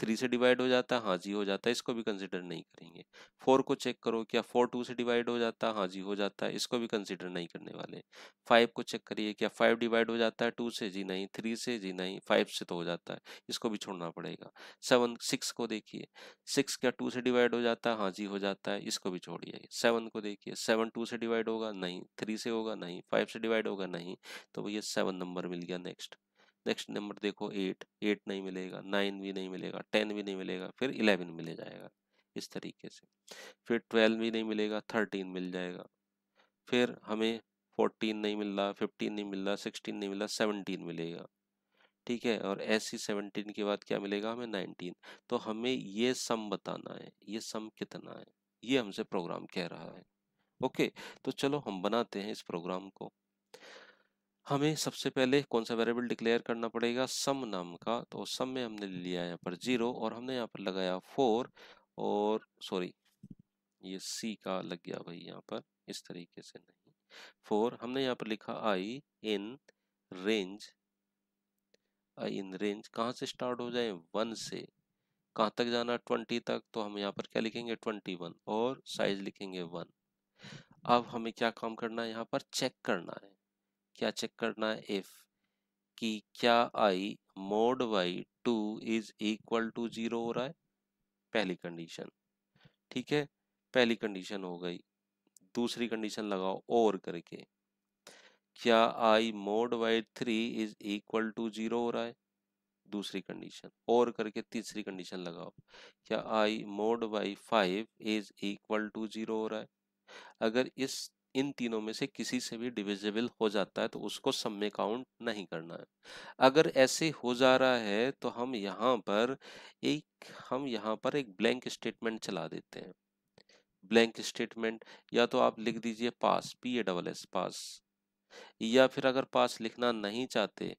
थ्री से डिवाइड हो जाता है हाँ जी हो जाता है इसको भी कंसिडर नहीं करेंगे फोर को चेक करो क्या फोर टू से डिवाइड हो जाता है हाँ जी हो जाता है इसको भी कंसिडर नहीं करने वाले फाइव को चेक करिए क्या फाइव डिवाइड हो जाता है टू से जी नहीं थ्री से जी नहीं फाइव से तो हो जाता है इसको भी छोड़ना पड़ेगा सेवन सिक्स को देखिए सिक्स क्या टू से डिवाइड हो जाता है हाँ जी हो जाता है इसको भी छोड़िए सेवन को देखिए सेवन टू से डिवाइड होगा नहीं थ्री से होगा नहीं फाइव से डिवाइड होगा नहीं तो भैया सेवन नंबर मिल गया नेक्स्ट नेक्स्ट नंबर देखो एट एट नहीं मिलेगा नाइन भी नहीं मिलेगा टेन भी नहीं मिलेगा फिर इलेवन मिल जाएगा इस तरीके से फिर ट्वेल्व भी नहीं मिलेगा थर्टीन मिल जाएगा फिर हमें फोर्टीन नहीं मिल रहा फिफ्टीन नहीं मिल रहा सिक्सटीन नहीं मिल रहा सेवनटीन मिलेगा ठीक है और ऐसी सेवनटीन के बाद क्या मिलेगा हमें नाइनटीन तो हमें ये सम बताना है ये सम कितना है ये हमसे प्रोग्राम कह रहा है ओके तो चलो हम बनाते हैं इस प्रोग्राम को हमें सबसे पहले कौन सा वेरिएबल डिक्लेयर करना पड़ेगा सम नाम का तो सम में हमने लिया यहाँ पर जीरो और हमने यहाँ पर लगाया फोर और सॉरी ये सी का लग गया भाई यहाँ पर इस तरीके से नहीं फोर हमने यहाँ पर लिखा आई in range i in range कहाँ से स्टार्ट हो जाए वन से कहाँ तक जाना ट्वेंटी तक तो हम यहाँ पर क्या लिखेंगे ट्वेंटी वन और साइज लिखेंगे वन अब हमें क्या काम करना है यहाँ पर चेक करना है क्या चेक करना है इफ कि क्या i mod by two is equal to zero हो रहा है पहली कंडीशन ठीक है पहली कंडीशन हो गई दूसरी कंडीशन लगाओ और करके क्या i mod by three is equal to zero हो रहा है दूसरी कंडीशन और करके तीसरी कंडीशन लगाओ क्या i mod by five is equal to zero हो रहा है अगर इस इन तीनों में से किसी से भी डिविजिबल हो जाता है तो उसको सम में काउंट नहीं करना है अगर ऐसे हो जा रहा है तो हम यहाँ पर एक हम यहाँ पर एक ब्लैंक स्टेटमेंट चला देते हैं ब्लैंक स्टेटमेंट या तो आप लिख दीजिए pass P A double S pass या फिर अगर पास लिखना नहीं चाहते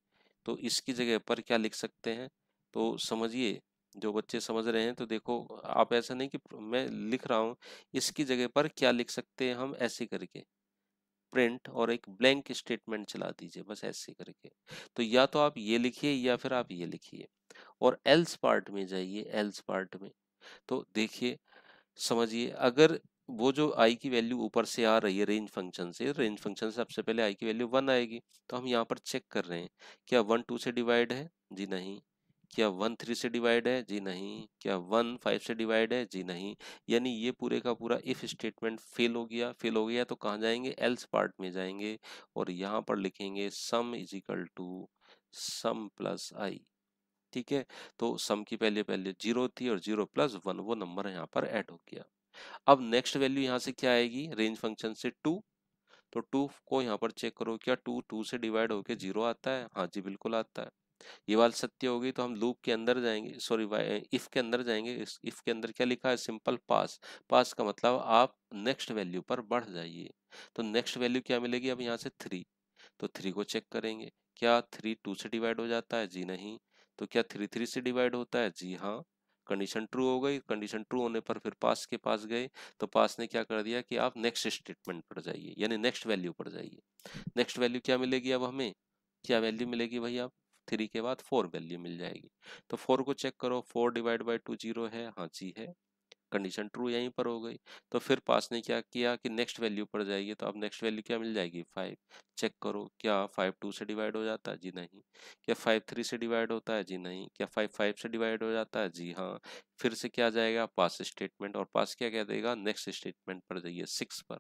तो इसकी जगह पर क्या लिख सकते हैं तो समझिए जो बच्चे समझ रहे हैं तो देखो आप ऐसा नहीं कि मैं लिख रहा हूँ इसकी जगह पर क्या लिख सकते हैं हम ऐसे करके प्रिंट और एक ब्लैंक स्टेटमेंट चला दीजिए बस ऐसे करके तो या तो आप ये लिखिए या फिर आप ये लिखिए और एल्स पार्ट में जाइए एल्स पार्ट में तो देखिए समझिए अगर वो जो आई की वैल्यू ऊपर से आ रही है रेंज फंक्शन से रेंज फंक्शन से सबसे पहले आई की वैल्यू वन आएगी तो हम यहाँ पर चेक कर रहे हैं क्या वन टू से डिवाइड है जी नहीं क्या वन थ्री से डिवाइड है जी नहीं क्या वन फाइव से डिवाइड है जी नहीं यानी ये पूरे का पूरा इफ स्टेटमेंट फेल हो गया फेल हो गया तो कहाँ जाएंगे एल्स पार्ट में जाएंगे और यहाँ पर लिखेंगे sum is equal to sum plus i ठीक है तो सम की पहले पहले जीरो थी और जीरो प्लस वन वो नंबर यहाँ पर ऐड हो गया अब नेक्स्ट वैल्यू यहाँ से क्या आएगी रेंज फंक्शन से टू तो टू को यहाँ पर चेक करो क्या टू टू से डिवाइड होके जीरो आता है हाँ जी बिल्कुल आता है ये बात सत्य होगी तो हम लूप के अंदर जाएंगे सॉरी इफ के अंदर जाएंगे इफ के अंदर क्या लिखा है सिंपल पास पास का मतलब आप नेक्स्ट वैल्यू पर बढ़ जाइए तो नेक्स्ट वैल्यू क्या मिलेगी अब यहाँ से थ्री तो थ्री को चेक करेंगे क्या थ्री टू से डिवाइड हो जाता है जी नहीं तो क्या थ्री थ्री से डिवाइड होता है जी हाँ कंडीशन ट्रू हो गई कंडीशन ट्रू होने पर फिर पास के पास गए तो पास ने क्या कर दिया कि आप नेक्स्ट स्टेटमेंट पर जाइए यानी नेक्स्ट वैल्यू पर जाइए नेक्स्ट वैल्यू क्या मिलेगी अब हमें क्या वैल्यू मिलेगी भाई आप थ्री के बाद फोर वैल्यू मिल जाएगी तो फोर को चेक करो four divide by two zero है हाँ जी है कंडीशन ट्रू यहीं पर हो गई तो फिर पास ने क्या किया कि नेक्स्ट वैल्यू पर जाएगी तो अब नेक्स्ट वैल्यू क्या मिल जाएगी फाइव चेक करो क्या फाइव टू से डिवाइड हो जाता है जी नहीं क्या फाइव थ्री से डिवाइड होता है जी नहीं क्या फाइव फाइव से डिवाइड हो जाता है जी हाँ फिर से क्या जाएगा पास स्टेटमेंट और पास क्या कह देगा नेक्स्ट स्टेटमेंट पर जाइए सिक्स पर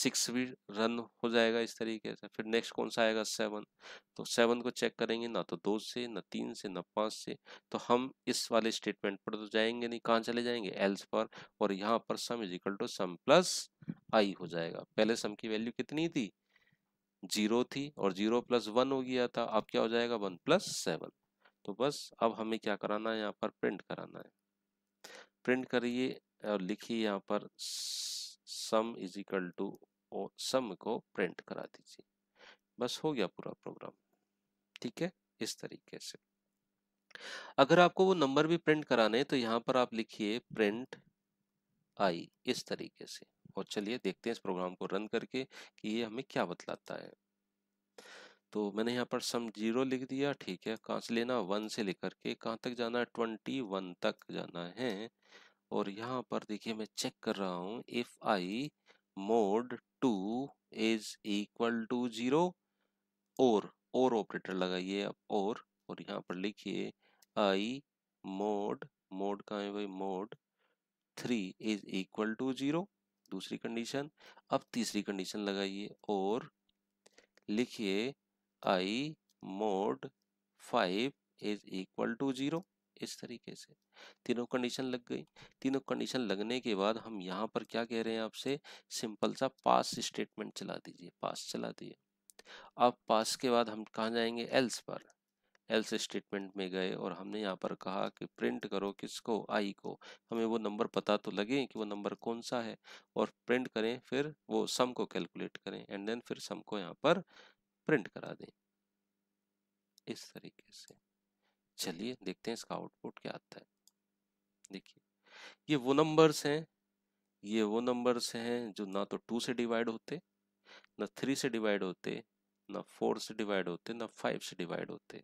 सिक्स भी रन हो जाएगा इस तरीके से फिर नेक्स्ट कौन सा आएगा सेवन तो सेवन को चेक करेंगे ना तो दो से ना तीन से ना पाँच से तो हम इस वाले स्टेटमेंट पर तो जाएंगे नहीं कहाँ चले जाएंगे एल्स पर और यहाँ पर sum is equal to sum plus i हो जाएगा पहले सम की वैल्यू कितनी थी जीरो थी और जीरो प्लस वन हो गया था अब क्या हो जाएगा वन प्लस सेवन तो बस अब हमें क्या कराना है यहाँ पर प्रिंट कराना है प्रिंट करिए और लिखिए यहाँ पर सम इज इक्वल टू और सम को प्रिंट करा दीजिए बस हो गया पूरा प्रोग्राम ठीक है इस तरीके से अगर आपको वो नंबर भी प्रिंट कराने तो यहाँ पर आप लिखिए प्रिंट आई इस तरीके से और चलिए देखते हैं इस प्रोग्राम को रन करके कि ये हमें क्या बतलाता है तो मैंने यहाँ पर सम जीरो लिख दिया ठीक है कहाँ से लेना वन से लेकर के कहाँ तक जाना है ट्वेंटी वन तक जाना है और यहाँ पर देखिए मैं चेक कर रहा हूँ if i mod two is equal to zero और और ऑपरेटर लगाइए आप और और यहाँ पर लिखिए आई मोड मोड का है भाई mod three is equal to zero दूसरी कंडीशन अब तीसरी कंडीशन लगाइए और लिखिए i mod five is equal to zero इस तरीके से तीनों कंडीशन लग गई तीनों कंडीशन लगने के बाद हम यहाँ पर क्या कह रहे हैं आपसे सिंपल सा पास स्टेटमेंट चला दीजिए पास चला दिए अब पास के बाद हम कहाँ जाएंगे एल्स पर एल्स स्टेटमेंट में गए और हमने यहाँ पर कहा कि प्रिंट करो किसको आई को हमें वो नंबर पता तो लगे कि वो नंबर कौन सा है और प्रिंट करें फिर वो सम को कैलकुलेट करें एंड देन फिर सम को यहाँ पर प्रिंट करा दें इस तरीके से चलिए देखते हैं इसका आउटपुट क्या आता है देखिए ये वो नंबर्स हैं ये वो नंबर्स हैं जो ना तो टू से डिवाइड होते ना थ्री से डिवाइड होते ना फोर से डिवाइड होते ना फाइव से डिवाइड होते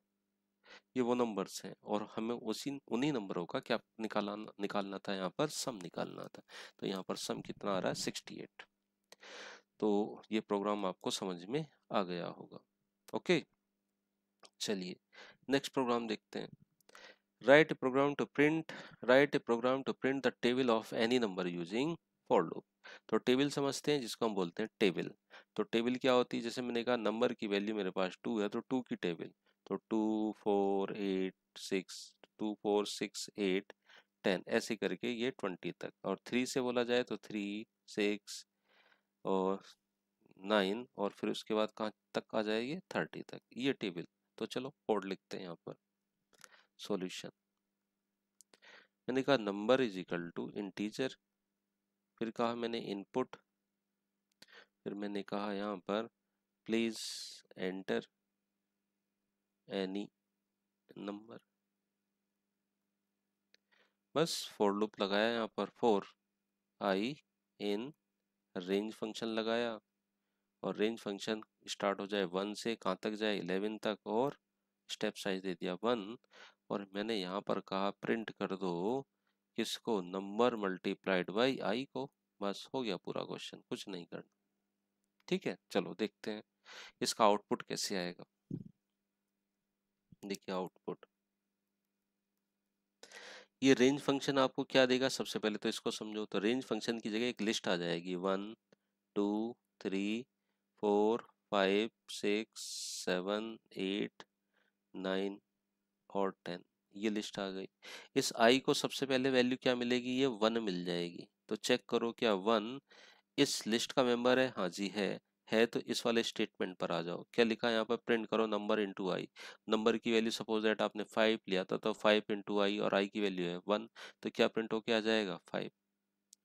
ये वो नंबर्स हैं और हमें उसी उन्हीं नंबरों का क्या निकालना निकालना था यहाँ पर सम निकालना था तो यहाँ पर सम कितना आ रहा है सिक्सटी एट तो ये प्रोग्राम आपको समझ में आ गया होगा ओके चलिए नेक्स्ट प्रोग्राम देखते हैं write a program to print write a program to print the table of any number using for loop तो टेबल समझते हैं जिसको हम बोलते हैं टेबल तो टेबल क्या होती है जैसे मैंने कहा नंबर की वैल्यू मेरे पास टू है तो टू की टेबल तो two four eight six two four six eight ten ऐसे करके ये ट्वेंटी तक और थ्री से बोला जाए तो थ्री सिक्स और नाइन और फिर उसके बाद कहाँ तक आ जाएगी थर्टी तक ये टेबल तो चलो कोड लिखते हैं यहाँ पर सॉल्यूशन मैंने कहा number is equal to integer फिर कहा मैंने इनपुट फिर मैंने कहा यहाँ पर प्लीज एंटर एनी नंबर बस फोर लूप लगाया यहाँ पर for i in range function लगाया और रेंज फंक्शन स्टार्ट हो जाए वन से कहाँ तक जाए इलेवन तक और स्टेप साइज दे दिया वन और मैंने यहाँ पर कहा प्रिंट कर दो किसको नंबर मल्टीप्लाइड बाई आई को बस हो गया पूरा क्वेश्चन कुछ नहीं करना ठीक है चलो देखते हैं इसका आउटपुट कैसे आएगा देखिए आउटपुट ये रेंज फंक्शन आपको क्या देगा सबसे पहले तो इसको समझो तो रेंज फंक्शन की जगह एक लिस्ट आ जाएगी one two three four five six seven eight nine और टेन ये लिस्ट आ गई इस आई को सबसे पहले वैल्यू क्या मिलेगी ये वन मिल जाएगी तो चेक करो क्या वन इस लिस्ट का मेंबर है हाँ जी है है तो इस वाले स्टेटमेंट पर आ जाओ क्या लिखा है यहाँ पर प्रिंट करो नंबर इंटू आई नंबर की वैल्यू सपोज दैट आपने फाइव लिया था तो फाइव इंटू आई और आई की वैल्यू है वन तो क्या प्रिंट होके आ जाएगा फाइव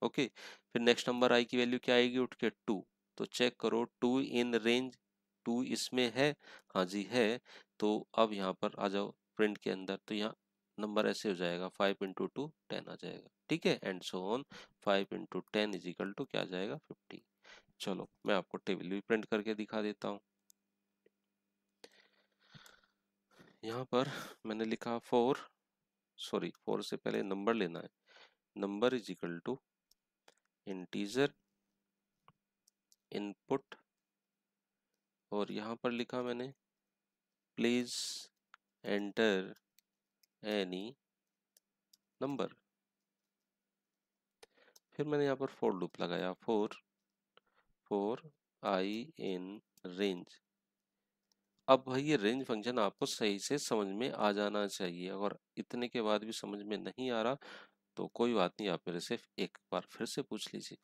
ओके फिर नेक्स्ट नंबर आई की वैल्यू क्या आएगी उठ के टू तो चेक करो टू इन रेंज टू इसमें है हाँ जी है तो अब यहाँ पर आ जाओ प्रिंट के अंदर तो यहाँ नंबर ऐसे हो जाएगा फाइव इंटू टू टेन आ जाएगा ठीक है and so on five into ten equal to क्या आ जाएगा फिफ्टी चलो मैं आपको टेबल भी प्रिंट करके दिखा देता हूँ यहाँ पर मैंने लिखा फोर सॉरी फोर से पहले नंबर लेना है number is equal to integer input और यहाँ पर लिखा मैंने प्लीज एंटर एनी नंबर फिर मैंने यहाँ पर फोर लूप लगाया for for i in range अब भाई ये रेंज फंक्शन आपको सही से समझ में आ जाना चाहिए अगर इतने के बाद भी समझ में नहीं आ रहा तो कोई बात नहीं आप मेरे सिर्फ एक बार फिर से पूछ लीजिए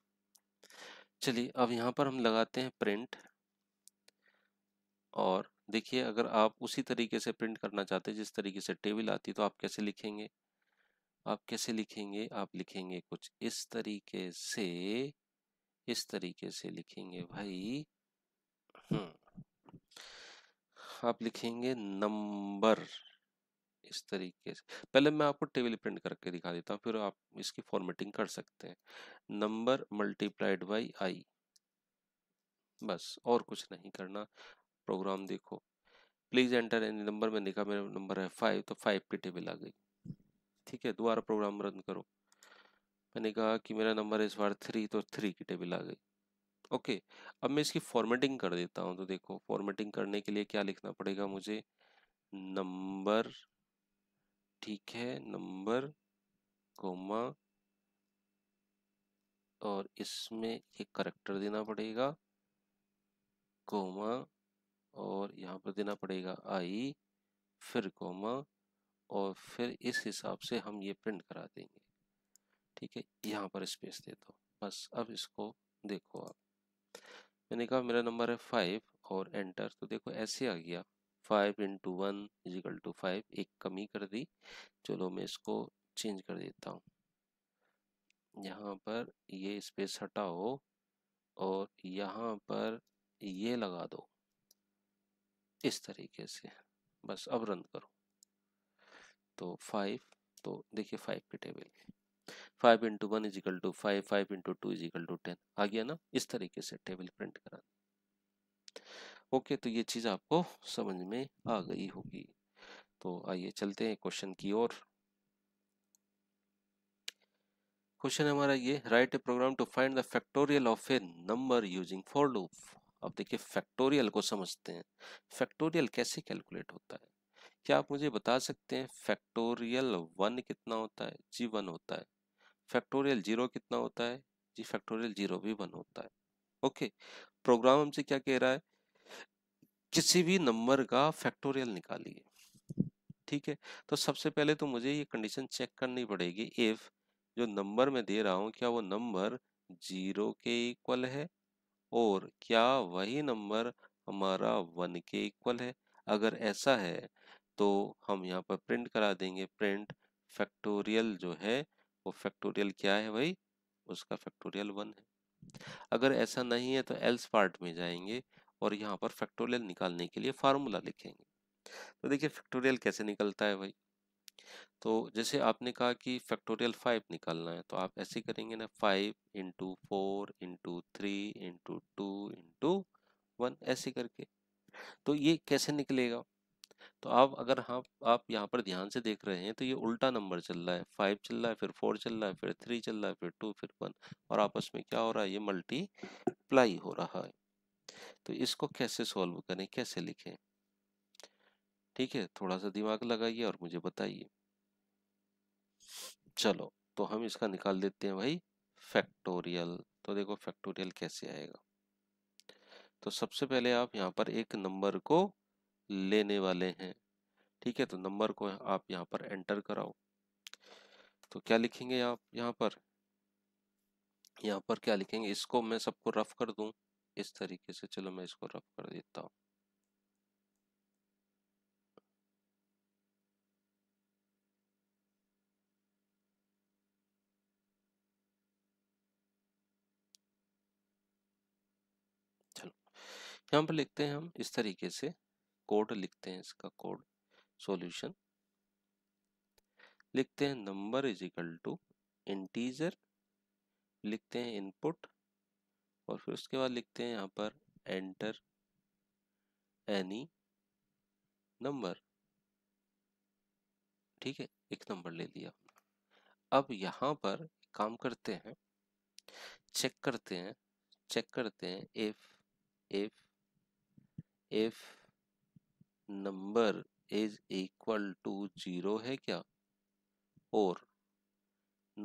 चलिए अब यहाँ पर हम लगाते हैं प्रिंट और देखिए अगर आप उसी तरीके से प्रिंट करना चाहते हैं जिस तरीके से टेबल आती तो आप कैसे लिखेंगे आप कैसे लिखेंगे आप लिखेंगे कुछ इस तरीके से इस तरीके से लिखेंगे भाई हम्म, आप लिखेंगे नंबर इस तरीके से पहले मैं आपको टेबल प्रिंट करके दिखा देता हूँ फिर आप इसकी फॉर्मेटिंग कर सकते हैं नंबर मल्टीप्लाइड बाई आई बस और कुछ नहीं करना प्रोग्राम देखो प्लीज़ एंटर एनी नंबर मैंने देखा मेरा नंबर है फाइव तो फाइव की टेबल आ गई ठीक है दोबारा प्रोग्राम रन करो मैंने कहा कि मेरा नंबर इस बार थ्री तो थ्री की टेबल आ गई ओके अब मैं इसकी फॉर्मेटिंग कर देता हूँ तो देखो फॉर्मेटिंग करने के लिए क्या लिखना पड़ेगा मुझे नंबर ठीक है नंबर कोमा और इसमें एक करेक्टर देना पड़ेगा कोमा और यहाँ पर देना पड़ेगा आई फिर कोमा और फिर इस हिसाब से हम ये प्रिंट करा देंगे ठीक है यहाँ पर स्पेस दे दो बस अब इसको देखो आप मैंने कहा मेरा नंबर है फाइव और एंटर तो देखो ऐसे आ गया five into one is equal to five एक कमी कर दी चलो मैं इसको चेंज कर देता हूँ यहाँ पर ये स्पेस हटाओ और यहाँ पर ये लगा दो इस तरीके से बस अब रन करो तो फाइव तो देखिए फाइव के table five into one is equal to five five into two is equal to ten आ गया ना इस तरीके से टेबल प्रिंट कराना ओके तो ये चीज़ आपको समझ में आ गई होगी तो आइए चलते हैं क्वेश्चन की ओर क्वेश्चन हमारा ये write a program to find the factorial of a number using for loop अब देखिए फैक्टोरियल को समझते हैं फैक्टोरियल कैसे कैलकुलेट होता है क्या आप मुझे बता सकते हैं फैक्टोरियल वन कितना होता है जी वन होता है फैक्टोरियल जीरो कितना होता है जी फैक्टोरियल जीरो भी वन होता है ओके प्रोग्राम हमसे क्या कह रहा है किसी भी नंबर का फैक्टोरियल निकालिए ठीक है तो सबसे पहले तो मुझे ये कंडीशन चेक करनी पड़ेगी इफ जो नंबर मैं दे रहा हूँ क्या वो नंबर जीरो के इक्वल है और क्या वही नंबर हमारा वन के इक्वल है अगर ऐसा है तो हम यहाँ पर प्रिंट करा देंगे प्रिंट फैक्टोरियल जो है वो फैक्टोरियल क्या है भाई उसका फैक्टोरियल वन है अगर ऐसा नहीं है तो एल्स पार्ट में जाएंगे और यहाँ पर फैक्टोरियल निकालने के लिए फार्मूला लिखेंगे तो देखिए फैक्टोरियल कैसे निकलता है भाई तो जैसे आपने कहा कि फैक्टोरियल फाइव निकालना है तो आप ऐसे करेंगे ना five into four into three into two into one ऐसे करके तो ये कैसे निकलेगा तो आप अगर हाँ आप यहाँ पर ध्यान से देख रहे हैं तो ये उल्टा नंबर चल रहा है फाइव चल रहा है फिर फोर चल रहा है फिर थ्री चल रहा है फिर टू फिर वन और आपस में क्या हो रहा है ये मल्टीप्लाई हो रहा है तो इसको कैसे सॉल्व करें कैसे लिखें ठीक है थोड़ा सा दिमाग लगाइए और मुझे बताइए चलो तो हम इसका निकाल देते हैं भाई फैक्टोरियल तो देखो फैक्टोरियल कैसे आएगा तो सबसे पहले आप यहाँ पर एक नंबर को लेने वाले हैं ठीक है तो नंबर को आप यहाँ पर एंटर कराओ तो क्या लिखेंगे आप यहाँ पर यहाँ पर क्या लिखेंगे इसको मैं सबको रफ कर दूं इस तरीके से चलो मैं इसको रफ कर देता हूँ चलो यहाँ पर लिखते हैं हम इस तरीके से कोड लिखते हैं इसका कोड सॉल्यूशन लिखते हैं number is equal to integer लिखते हैं इनपुट और फिर उसके बाद लिखते हैं यहाँ पर एंटर एनी नंबर ठीक है एक नंबर ले लिया अब यहाँ पर काम करते हैं चेक करते हैं चेक करते हैं if if if number is equal to zero है क्या और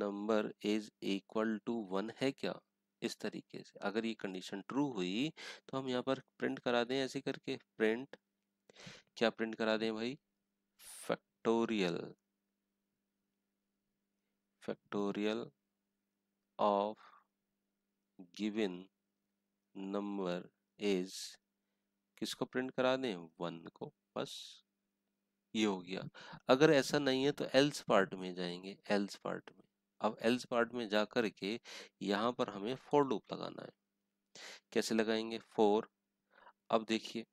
number is equal to one है क्या इस तरीके से अगर ये कंडीशन ट्रू हुई तो हम यहाँ पर प्रिंट करा दें ऐसे करके प्रिंट क्या प्रिंट करा दें भाई factorial factorial of given number is किसको प्रिंट करा दें वन को बस ये हो गया अगर ऐसा नहीं है तो एल्स पार्ट में जाएंगे एल्स पार्ट में अब एल्स पार्ट में जा कर के यहाँ पर हमें फोर लूप लगाना है कैसे लगाएंगे फोर अब देखिए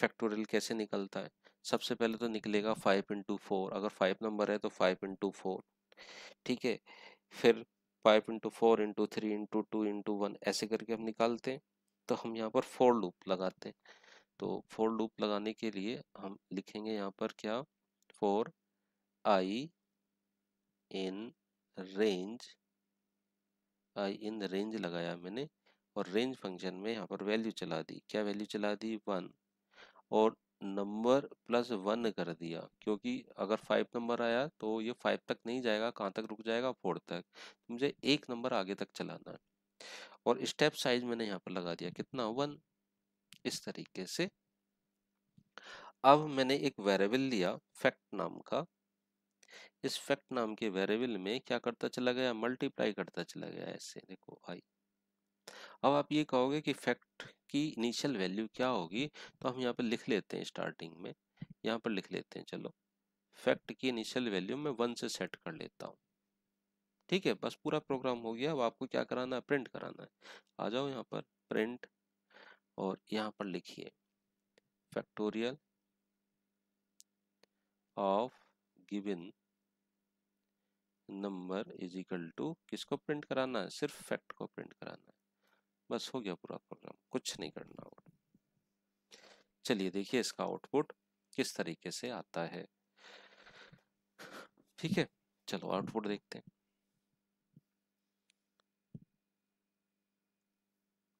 फैक्टोरियल कैसे निकलता है सबसे पहले तो निकलेगा फाइव इंटू फोर अगर फाइव नंबर है तो फाइव इंटू फोर ठीक है फिर five into four into three into two into one ऐसे करके हम निकालते हैं तो हम यहाँ पर फोर लूप लगाते हैं तो फोर लूप लगाने के लिए हम लिखेंगे यहाँ पर क्या for i in range i in range लगाया मैंने और रेंज फंक्शन में यहाँ पर वैल्यू चला दी क्या वैल्यू चला दी वन और नंबर प्लस वन कर दिया क्योंकि अगर फाइव नंबर आया तो ये फाइव तक नहीं जाएगा कहाँ तक रुक जाएगा फोर तक तो मुझे एक नंबर आगे तक चलाना है और स्टेप साइज मैंने यहाँ पर लगा दिया कितना वन इस तरीके से अब मैंने एक वेरिएबल लिया फैक्ट नाम का इस फैक्ट नाम के वेरिएबल में क्या करता चला गया मल्टीप्लाई करता चला गया ऐसे देखो आई अब आप ये कहोगे कि फैक्ट की इनिशियल वैल्यू क्या होगी तो हम यहाँ पर लिख लेते हैं स्टार्टिंग में यहाँ पर लिख लेते हैं चलो फैक्ट की इनिशियल वैल्यू मैं वन से सेट कर लेता हूँ ठीक है बस पूरा प्रोग्राम हो गया अब आपको क्या कराना है प्रिंट कराना है आ जाओ यहाँ पर प्रिंट और यहाँ पर लिखिए factorial of given number is equal to किसको प्रिंट कराना है सिर्फ फैक्ट को प्रिंट कराना है बस हो गया पूरा प्रोग्राम कुछ नहीं करना और चलिए देखिए इसका आउटपुट किस तरीके से आता है ठीक है चलो आउटपुट देखते हैं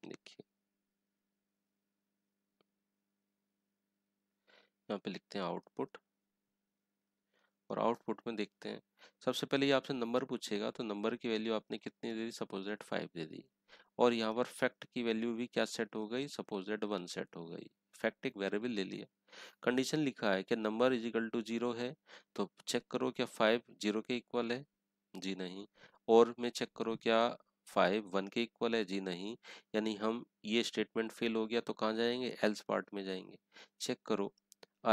देखिए यहाँ पे लिखते हैं आउटपुट और आउटपुट में देखते हैं सबसे पहले ये आपसे नंबर पूछेगा तो नंबर की वैल्यू आपने कितनी दे दी सपोज डेट फाइव दे दी और यहाँ पर फैक्ट की वैल्यू भी क्या सेट हो गई सपोज डेट वन सेट हो गई फैक्ट एक वेरिएबल ले लिया कंडीशन लिखा है कि number is equal to zero है तो चेक करो क्या फाइव जीरो के इक्वल है जी नहीं और में चेक करो क्या फाइव वन के इक्वल है जी नहीं यानी हम ये स्टेटमेंट फेल हो गया तो कहाँ जाएंगे एल्स पार्ट में जाएंगे चेक करो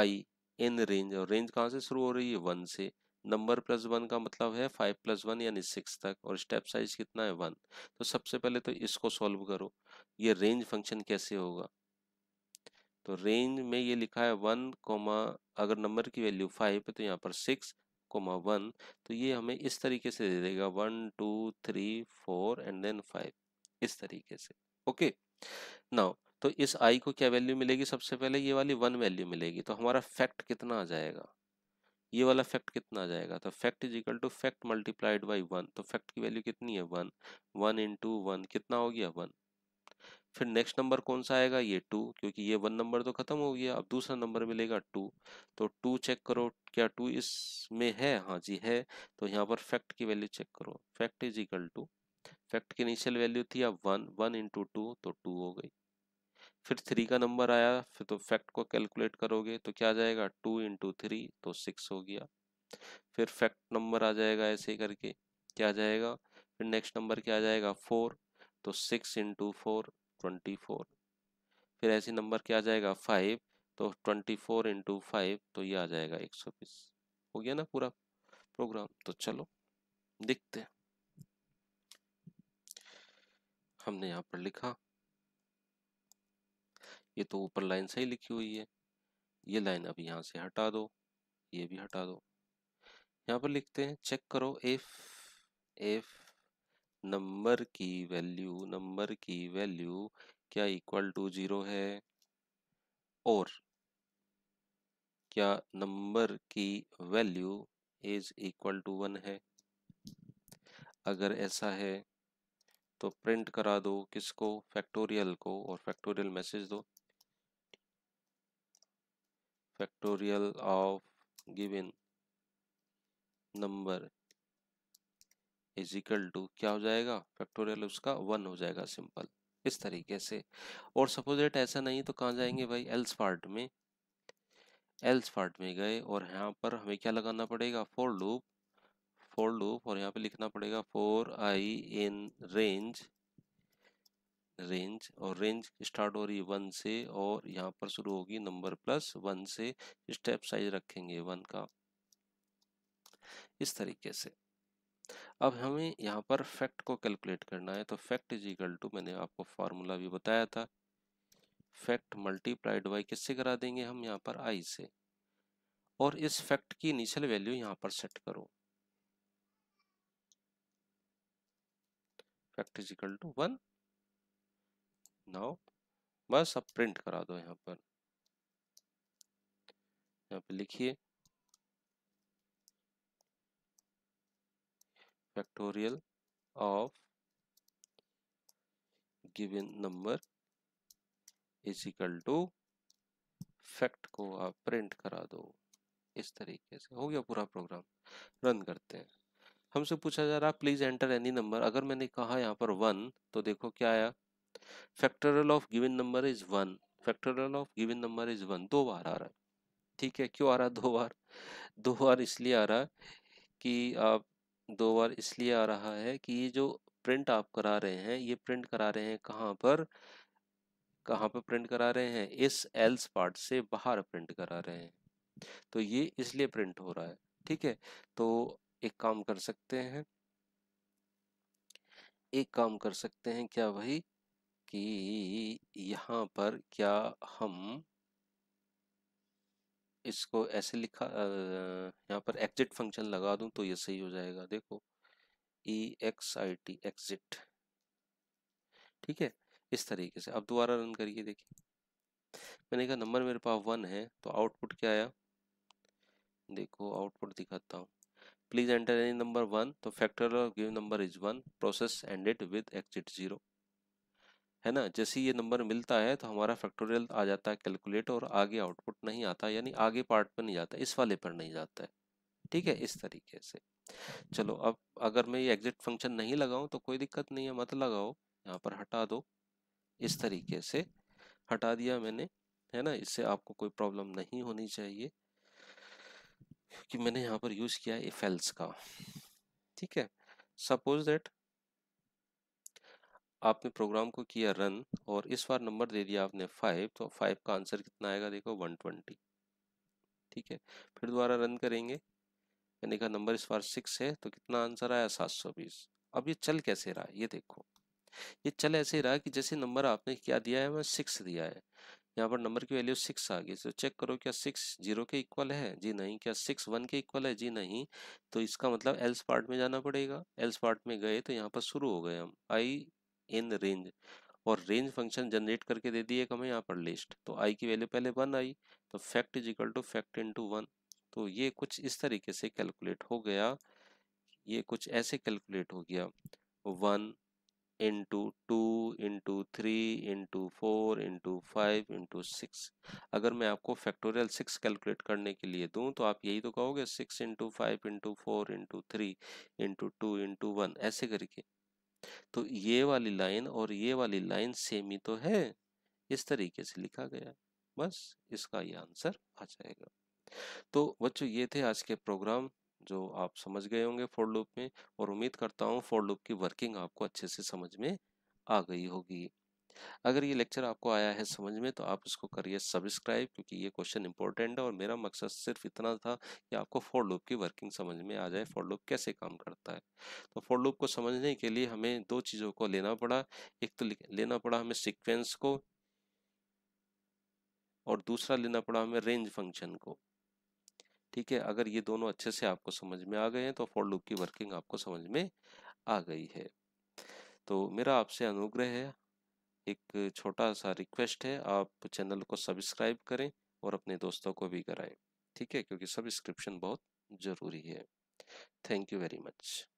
आई इन रेंज और रेंज कहाँ से शुरू हो रही है वन से नंबर प्लस वन का मतलब है फाइव प्लस वन यानी सिक्स तक और स्टेप साइज कितना है वन तो सबसे पहले तो इसको सॉल्व करो ये रेंज फंक्शन कैसे होगा तो रेंज में ये लिखा है वन कोमा अगर नंबर की वैल्यू फाइव है तो यहाँ पर सिक्स कोमा वन तो ये हमें इस तरीके से दे देगा one two three four and then five इस तरीके से ओके नाउ तो इस आई को क्या वैल्यू मिलेगी सबसे पहले ये वाली वन वैल्यू मिलेगी तो हमारा फैक्ट कितना आ जाएगा ये वाला फैक्ट कितना आ जाएगा तो fact is equal to fact multiplied by one तो फैक्ट की वैल्यू कितनी है वन वन इंटू वन कितना हो गया वन फिर नेक्स्ट नंबर कौन सा आएगा ये टू क्योंकि ये वन नंबर तो खत्म हो गया अब दूसरा नंबर मिलेगा टू तो टू चेक करो क्या टू इसमें है हाँ जी है तो यहाँ पर फैक्ट की वैल्यू चेक करो fact is equal to fact की इनिशियल वैल्यू थी अब वन वन इंटू टू तो टू हो गई फिर थ्री का नंबर आया फिर तो फैक्ट को कैलकुलेट करोगे तो क्या आ जाएगा टू इंटू थ्री तो सिक्स हो गया फिर फैक्ट नंबर आ जाएगा ऐसे करके क्या आ जाएगा फिर नेक्स्ट नंबर क्या आ जाएगा फोर तो six into four twenty four फिर ऐसे नंबर क्या आ जाएगा फाइव तो ट्वेंटी फोर इंटू फाइव तो ये आ जाएगा एक सौ बीस हो गया ना पूरा प्रोग्राम तो चलो देखते हैं हमने यहाँ पर लिखा ये तो ऊपर लाइन सही लिखी हुई है ये लाइन अब यहाँ से हटा दो ये भी हटा दो यहाँ पर लिखते हैं चेक करो इफ इफ नंबर की वैल्यू नंबर की वैल्यू क्या इक्वल टू जीरो है और क्या नंबर की value is equal to one है अगर ऐसा है तो प्रिंट करा दो किसको फैक्टोरियल को और फैक्टोरियल मैसेज दो factorial of given number is equal to क्या हो जाएगा फैक्टोरियल उसका वन हो जाएगा सिंपल इस तरीके से और सपोज एट ऐसा नहीं तो कहाँ जाएंगे भाई एल्स पार्ट में एल्स पार्ट में गए और यहाँ पर हमें क्या लगाना पड़ेगा फोर लूप फोर लूप और यहाँ पे लिखना पड़ेगा for i in range range और रेंज स्टार्ट हो रही है वन से और यहाँ पर शुरू होगी नंबर प्लस वन से स्टेप साइज रखेंगे वन का इस तरीके से अब हमें यहाँ पर फैक्ट को कैलकुलेट करना है तो फैक्ट इज इक्वल टू मैंने आपको फार्मूला भी बताया था फैक्ट मल्टीप्लाइड बाई किससे करा देंगे हम यहाँ पर आई से और इस फैक्ट की इनिशियल वैल्यू यहाँ पर सेट करो fact is equal to one now बस अब प्रिंट करा दो यहाँ पर यहाँ पे लिखिए factorial of given number is equal to fact को आप प्रिंट करा दो इस तरीके से हो गया पूरा प्रोग्राम रन करते हैं हमसे पूछा जा रहा प्लीज एंटर एनी नंबर अगर मैंने कहा यहाँ पर वन तो देखो क्या आया factorial of given number is one factorial of given number is one दो बार आ रहा है ठीक है क्यों आ रहा है दो बार दो बार इसलिए आ रहा है कि आप दो बार इसलिए आ रहा है कि ये जो प्रिंट आप करा रहे हैं ये प्रिंट करा रहे हैं कहाँ पर कहाँ पर प्रिंट करा रहे हैं इस एल्स पार्ट से बाहर प्रिंट करा रहे हैं तो ये इसलिए प्रिंट हो रहा है ठीक है तो एक काम कर सकते हैं एक काम कर सकते हैं क्या भाई कि यहाँ पर क्या हम इसको ऐसे लिखा यहाँ पर एग्जिट फंक्शन लगा दूं तो ये सही हो जाएगा देखो E X I T exit ठीक है इस तरीके से अब दोबारा रन करिए देखिए मैंने कहा नंबर मेरे पास वन है तो आउटपुट क्या आया देखो आउटपुट दिखाता हूँ please enter any number one तो factor of give number is one process ended with exit zero है ना जैसे ये नंबर मिलता है तो हमारा फैक्टोरियल आ जाता है कैलकुलेट और आगे आउटपुट नहीं आता यानी आगे पार्ट पर नहीं जाता इस वाले पर नहीं जाता है ठीक है इस तरीके से चलो अब अगर मैं ये एग्जिट फंक्शन नहीं लगाऊं तो कोई दिक्कत नहीं है मत लगाओ यहाँ पर हटा दो इस तरीके से हटा दिया मैंने है ना इससे आपको कोई प्रॉब्लम नहीं होनी चाहिए क्योंकि मैंने यहाँ पर यूज़ किया है इफ़ेल्स का ठीक है सपोज दैट आपने प्रोग्राम को किया रन और इस बार नंबर दे दिया आपने फाइव तो फाइव का आंसर कितना आएगा देखो वन ट्वेंटी ठीक है फिर दोबारा रन करेंगे मैंने कहा नंबर इस बार सिक्स है तो कितना आंसर आया सात सौ बीस अब ये चल कैसे रहा ये देखो ये चल ऐसे रहा कि जैसे नंबर आपने क्या दिया है मैं सिक्स दिया है यहाँ पर नंबर की वैल्यू सिक्स आ गई तो चेक करो क्या सिक्स जीरो के इक्वल है जी नहीं क्या सिक्स वन के इक्वल है जी नहीं तो इसका मतलब एल्स पार्ट में जाना पड़ेगा एल्स पार्ट में गए तो यहाँ पर शुरू हो गए हम आई इन रेंज और रेंज फंक्शन जनरेट करके दे दिए हमें यहाँ पर लिस्ट तो आई की वैल्यू पहले वन आई तो fact is equal to fact in two one तो ये कुछ इस तरीके से कैलकुलेट हो गया ये कुछ ऐसे कैलकुलेट हो गया one into two into three into four into five into six अगर मैं आपको फैक्टोरियल सिक्स कैलकुलेट करने के लिए दूं तो आप यही तो कहोगे six into five into four into three into two into one ऐसे करके तो ये वाली लाइन और ये वाली लाइन सेम ही तो है इस तरीके से लिखा गया बस इसका ये आंसर आ जाएगा तो बच्चों ये थे आज के प्रोग्राम जो आप समझ गए होंगे फोर लूप में और उम्मीद करता हूँ फोर लूप की वर्किंग आपको अच्छे से समझ में आ गई होगी अगर ये लेक्चर आपको आया है समझ में तो आप इसको करिए सब्सक्राइब क्योंकि ये क्वेश्चन इंपॉर्टेंट है और मेरा मकसद सिर्फ इतना था कि आपको फोर लूप की वर्किंग समझ में आ जाए फोर लूप कैसे काम करता है तो फोर लूप को समझने के लिए हमें दो चीज़ों को लेना पड़ा एक तो लेना पड़ा हमें सिक्वेंस को और दूसरा लेना पड़ा हमें रेंज फंक्शन को ठीक है अगर ये दोनों अच्छे से आपको समझ में आ गए हैं तो फोर लूप की वर्किंग आपको समझ में आ गई है तो मेरा आपसे अनुग्रह है एक छोटा सा रिक्वेस्ट है आप चैनल को सब्सक्राइब करें और अपने दोस्तों को भी कराएं ठीक है क्योंकि सब्सक्रिप्शन बहुत ज़रूरी है थैंक यू वेरी मच